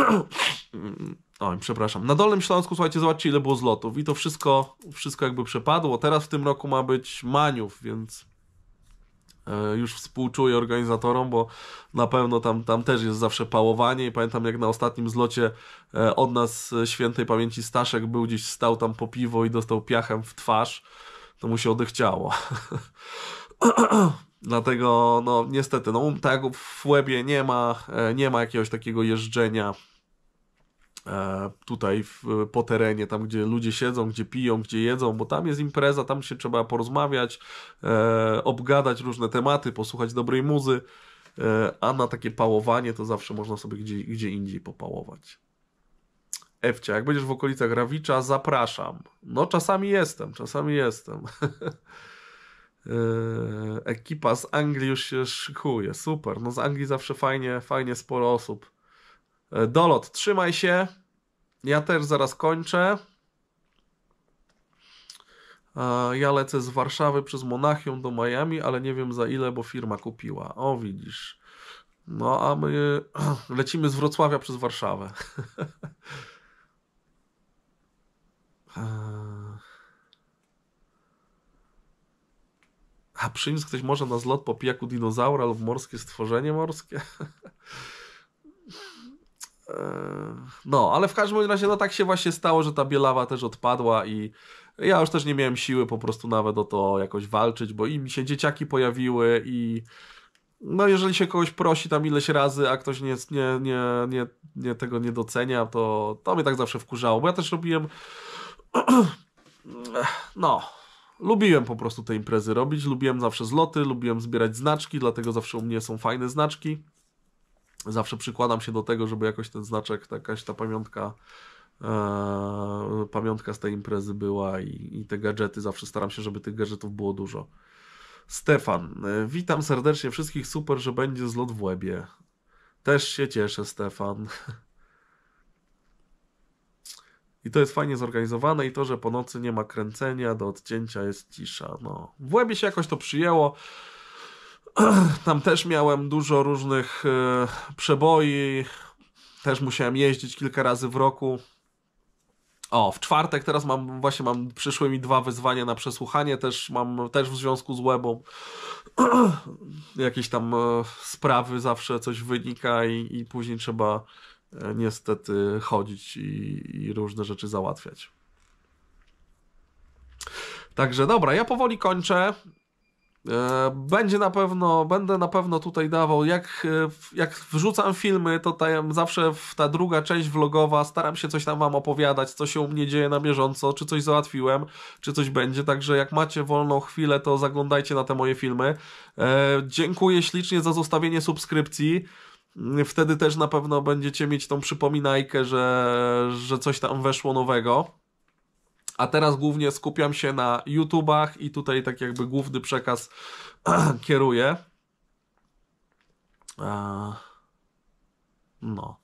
Oj, przepraszam. Na Dolnym Śląsku, słuchajcie, zobaczcie ile było zlotów i to wszystko, wszystko jakby przepadło. Teraz w tym roku ma być maniów, więc E, już współczuję organizatorom, bo na pewno tam, tam też jest zawsze pałowanie i pamiętam jak na ostatnim zlocie e, od nas e, świętej pamięci Staszek był gdzieś, stał tam po piwo i dostał piachem w twarz, to mu się odechciało. Dlatego, no niestety, no tak w Łebie nie ma, nie ma jakiegoś takiego jeżdżenia E, tutaj w, po terenie, tam gdzie ludzie siedzą, gdzie piją, gdzie jedzą, bo tam jest impreza, tam się trzeba porozmawiać, e, obgadać różne tematy, posłuchać dobrej muzy, e, a na takie pałowanie to zawsze można sobie gdzie, gdzie indziej popałować. Ewcia, jak będziesz w okolicach Rawicza, zapraszam. No czasami jestem, czasami jestem. E, ekipa z Anglii już się szykuje, super. No z Anglii zawsze fajnie, fajnie sporo osób E, Dolot, trzymaj się. Ja też zaraz kończę. E, ja lecę z Warszawy przez Monachium do Miami, ale nie wiem za ile, bo firma kupiła. O, widzisz. No, a my lecimy z Wrocławia przez Warszawę. E, a przyniósł ktoś może na zlot po pijaku dinozaura lub morskie stworzenie morskie? Yy, no, ale w każdym razie no tak się właśnie stało, że ta bielawa też odpadła i ja już też nie miałem siły po prostu nawet o to jakoś walczyć, bo i mi się dzieciaki pojawiły i no jeżeli się kogoś prosi tam ileś razy, a ktoś nie, nie, nie, nie, nie tego nie docenia, to to mnie tak zawsze wkurzało, bo ja też robiłem no lubiłem po prostu te imprezy robić, lubiłem zawsze zloty, lubiłem zbierać znaczki, dlatego zawsze u mnie są fajne znaczki zawsze przykładam się do tego, żeby jakoś ten znaczek, jakaś ta pamiątka e, pamiątka z tej imprezy była i, i te gadżety, zawsze staram się, żeby tych gadżetów było dużo. Stefan, e, witam serdecznie wszystkich, super, że będzie zlot w łebie. Też się cieszę, Stefan. I to jest fajnie zorganizowane i to, że po nocy nie ma kręcenia, do odcięcia jest cisza. No. W łebie się jakoś to przyjęło. Tam też miałem dużo różnych e, przeboi. Też musiałem jeździć kilka razy w roku. O, w czwartek teraz mam, właśnie mam, przyszły mi dwa wyzwania na przesłuchanie, też mam, też w związku z Webą jakieś tam e, sprawy, zawsze coś wynika i, i później trzeba e, niestety chodzić i, i różne rzeczy załatwiać. Także dobra, ja powoli kończę. E, będzie na pewno, będę na pewno tutaj dawał, jak, e, jak wrzucam filmy, to tam zawsze w ta druga część vlogowa staram się coś tam wam opowiadać, co się u mnie dzieje na bieżąco, czy coś załatwiłem, czy coś będzie, także jak macie wolną chwilę, to zaglądajcie na te moje filmy. E, dziękuję ślicznie za zostawienie subskrypcji. Mm, wtedy też na pewno będziecie mieć tą przypominajkę, że, że coś tam weszło nowego. A teraz głównie skupiam się na YouTubach i tutaj tak jakby główny przekaz kieruję. E, no.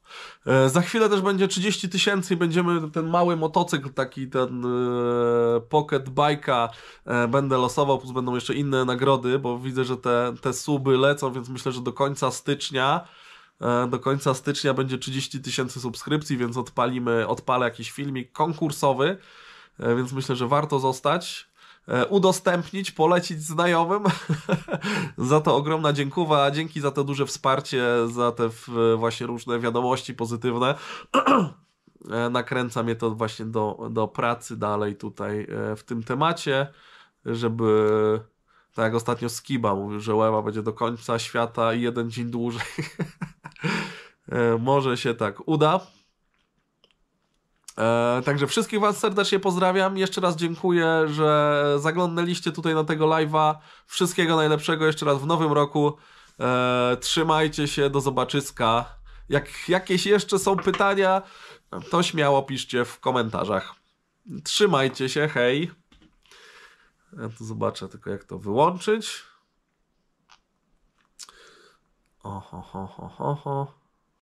E, za chwilę też będzie 30 tysięcy i będziemy ten mały motocykl, taki ten e, pocket bike'a będę losował, plus będą jeszcze inne nagrody, bo widzę, że te, te suby lecą, więc myślę, że do końca stycznia do końca stycznia będzie 30 tysięcy subskrypcji, więc odpalimy, odpalę jakiś filmik konkursowy, E, więc myślę, że warto zostać e, udostępnić, polecić znajomym. za to ogromna dziękuwa, a dzięki za to duże wsparcie, za te właśnie różne wiadomości pozytywne. E, nakręca mnie to właśnie do, do pracy dalej tutaj w tym temacie, żeby tak jak ostatnio Skiba mówił, że Łeba będzie do końca świata i jeden dzień dłużej. Może się tak uda. E, także wszystkich Was serdecznie pozdrawiam. Jeszcze raz dziękuję, że zaglądnęliście tutaj na tego live'a. Wszystkiego najlepszego jeszcze raz w nowym roku. E, trzymajcie się, do zobaczyska. Jak jakieś jeszcze są pytania, to śmiało piszcie w komentarzach. Trzymajcie się, hej. Ja tu zobaczę tylko jak to wyłączyć. Oho, ho, ho, ho, ho.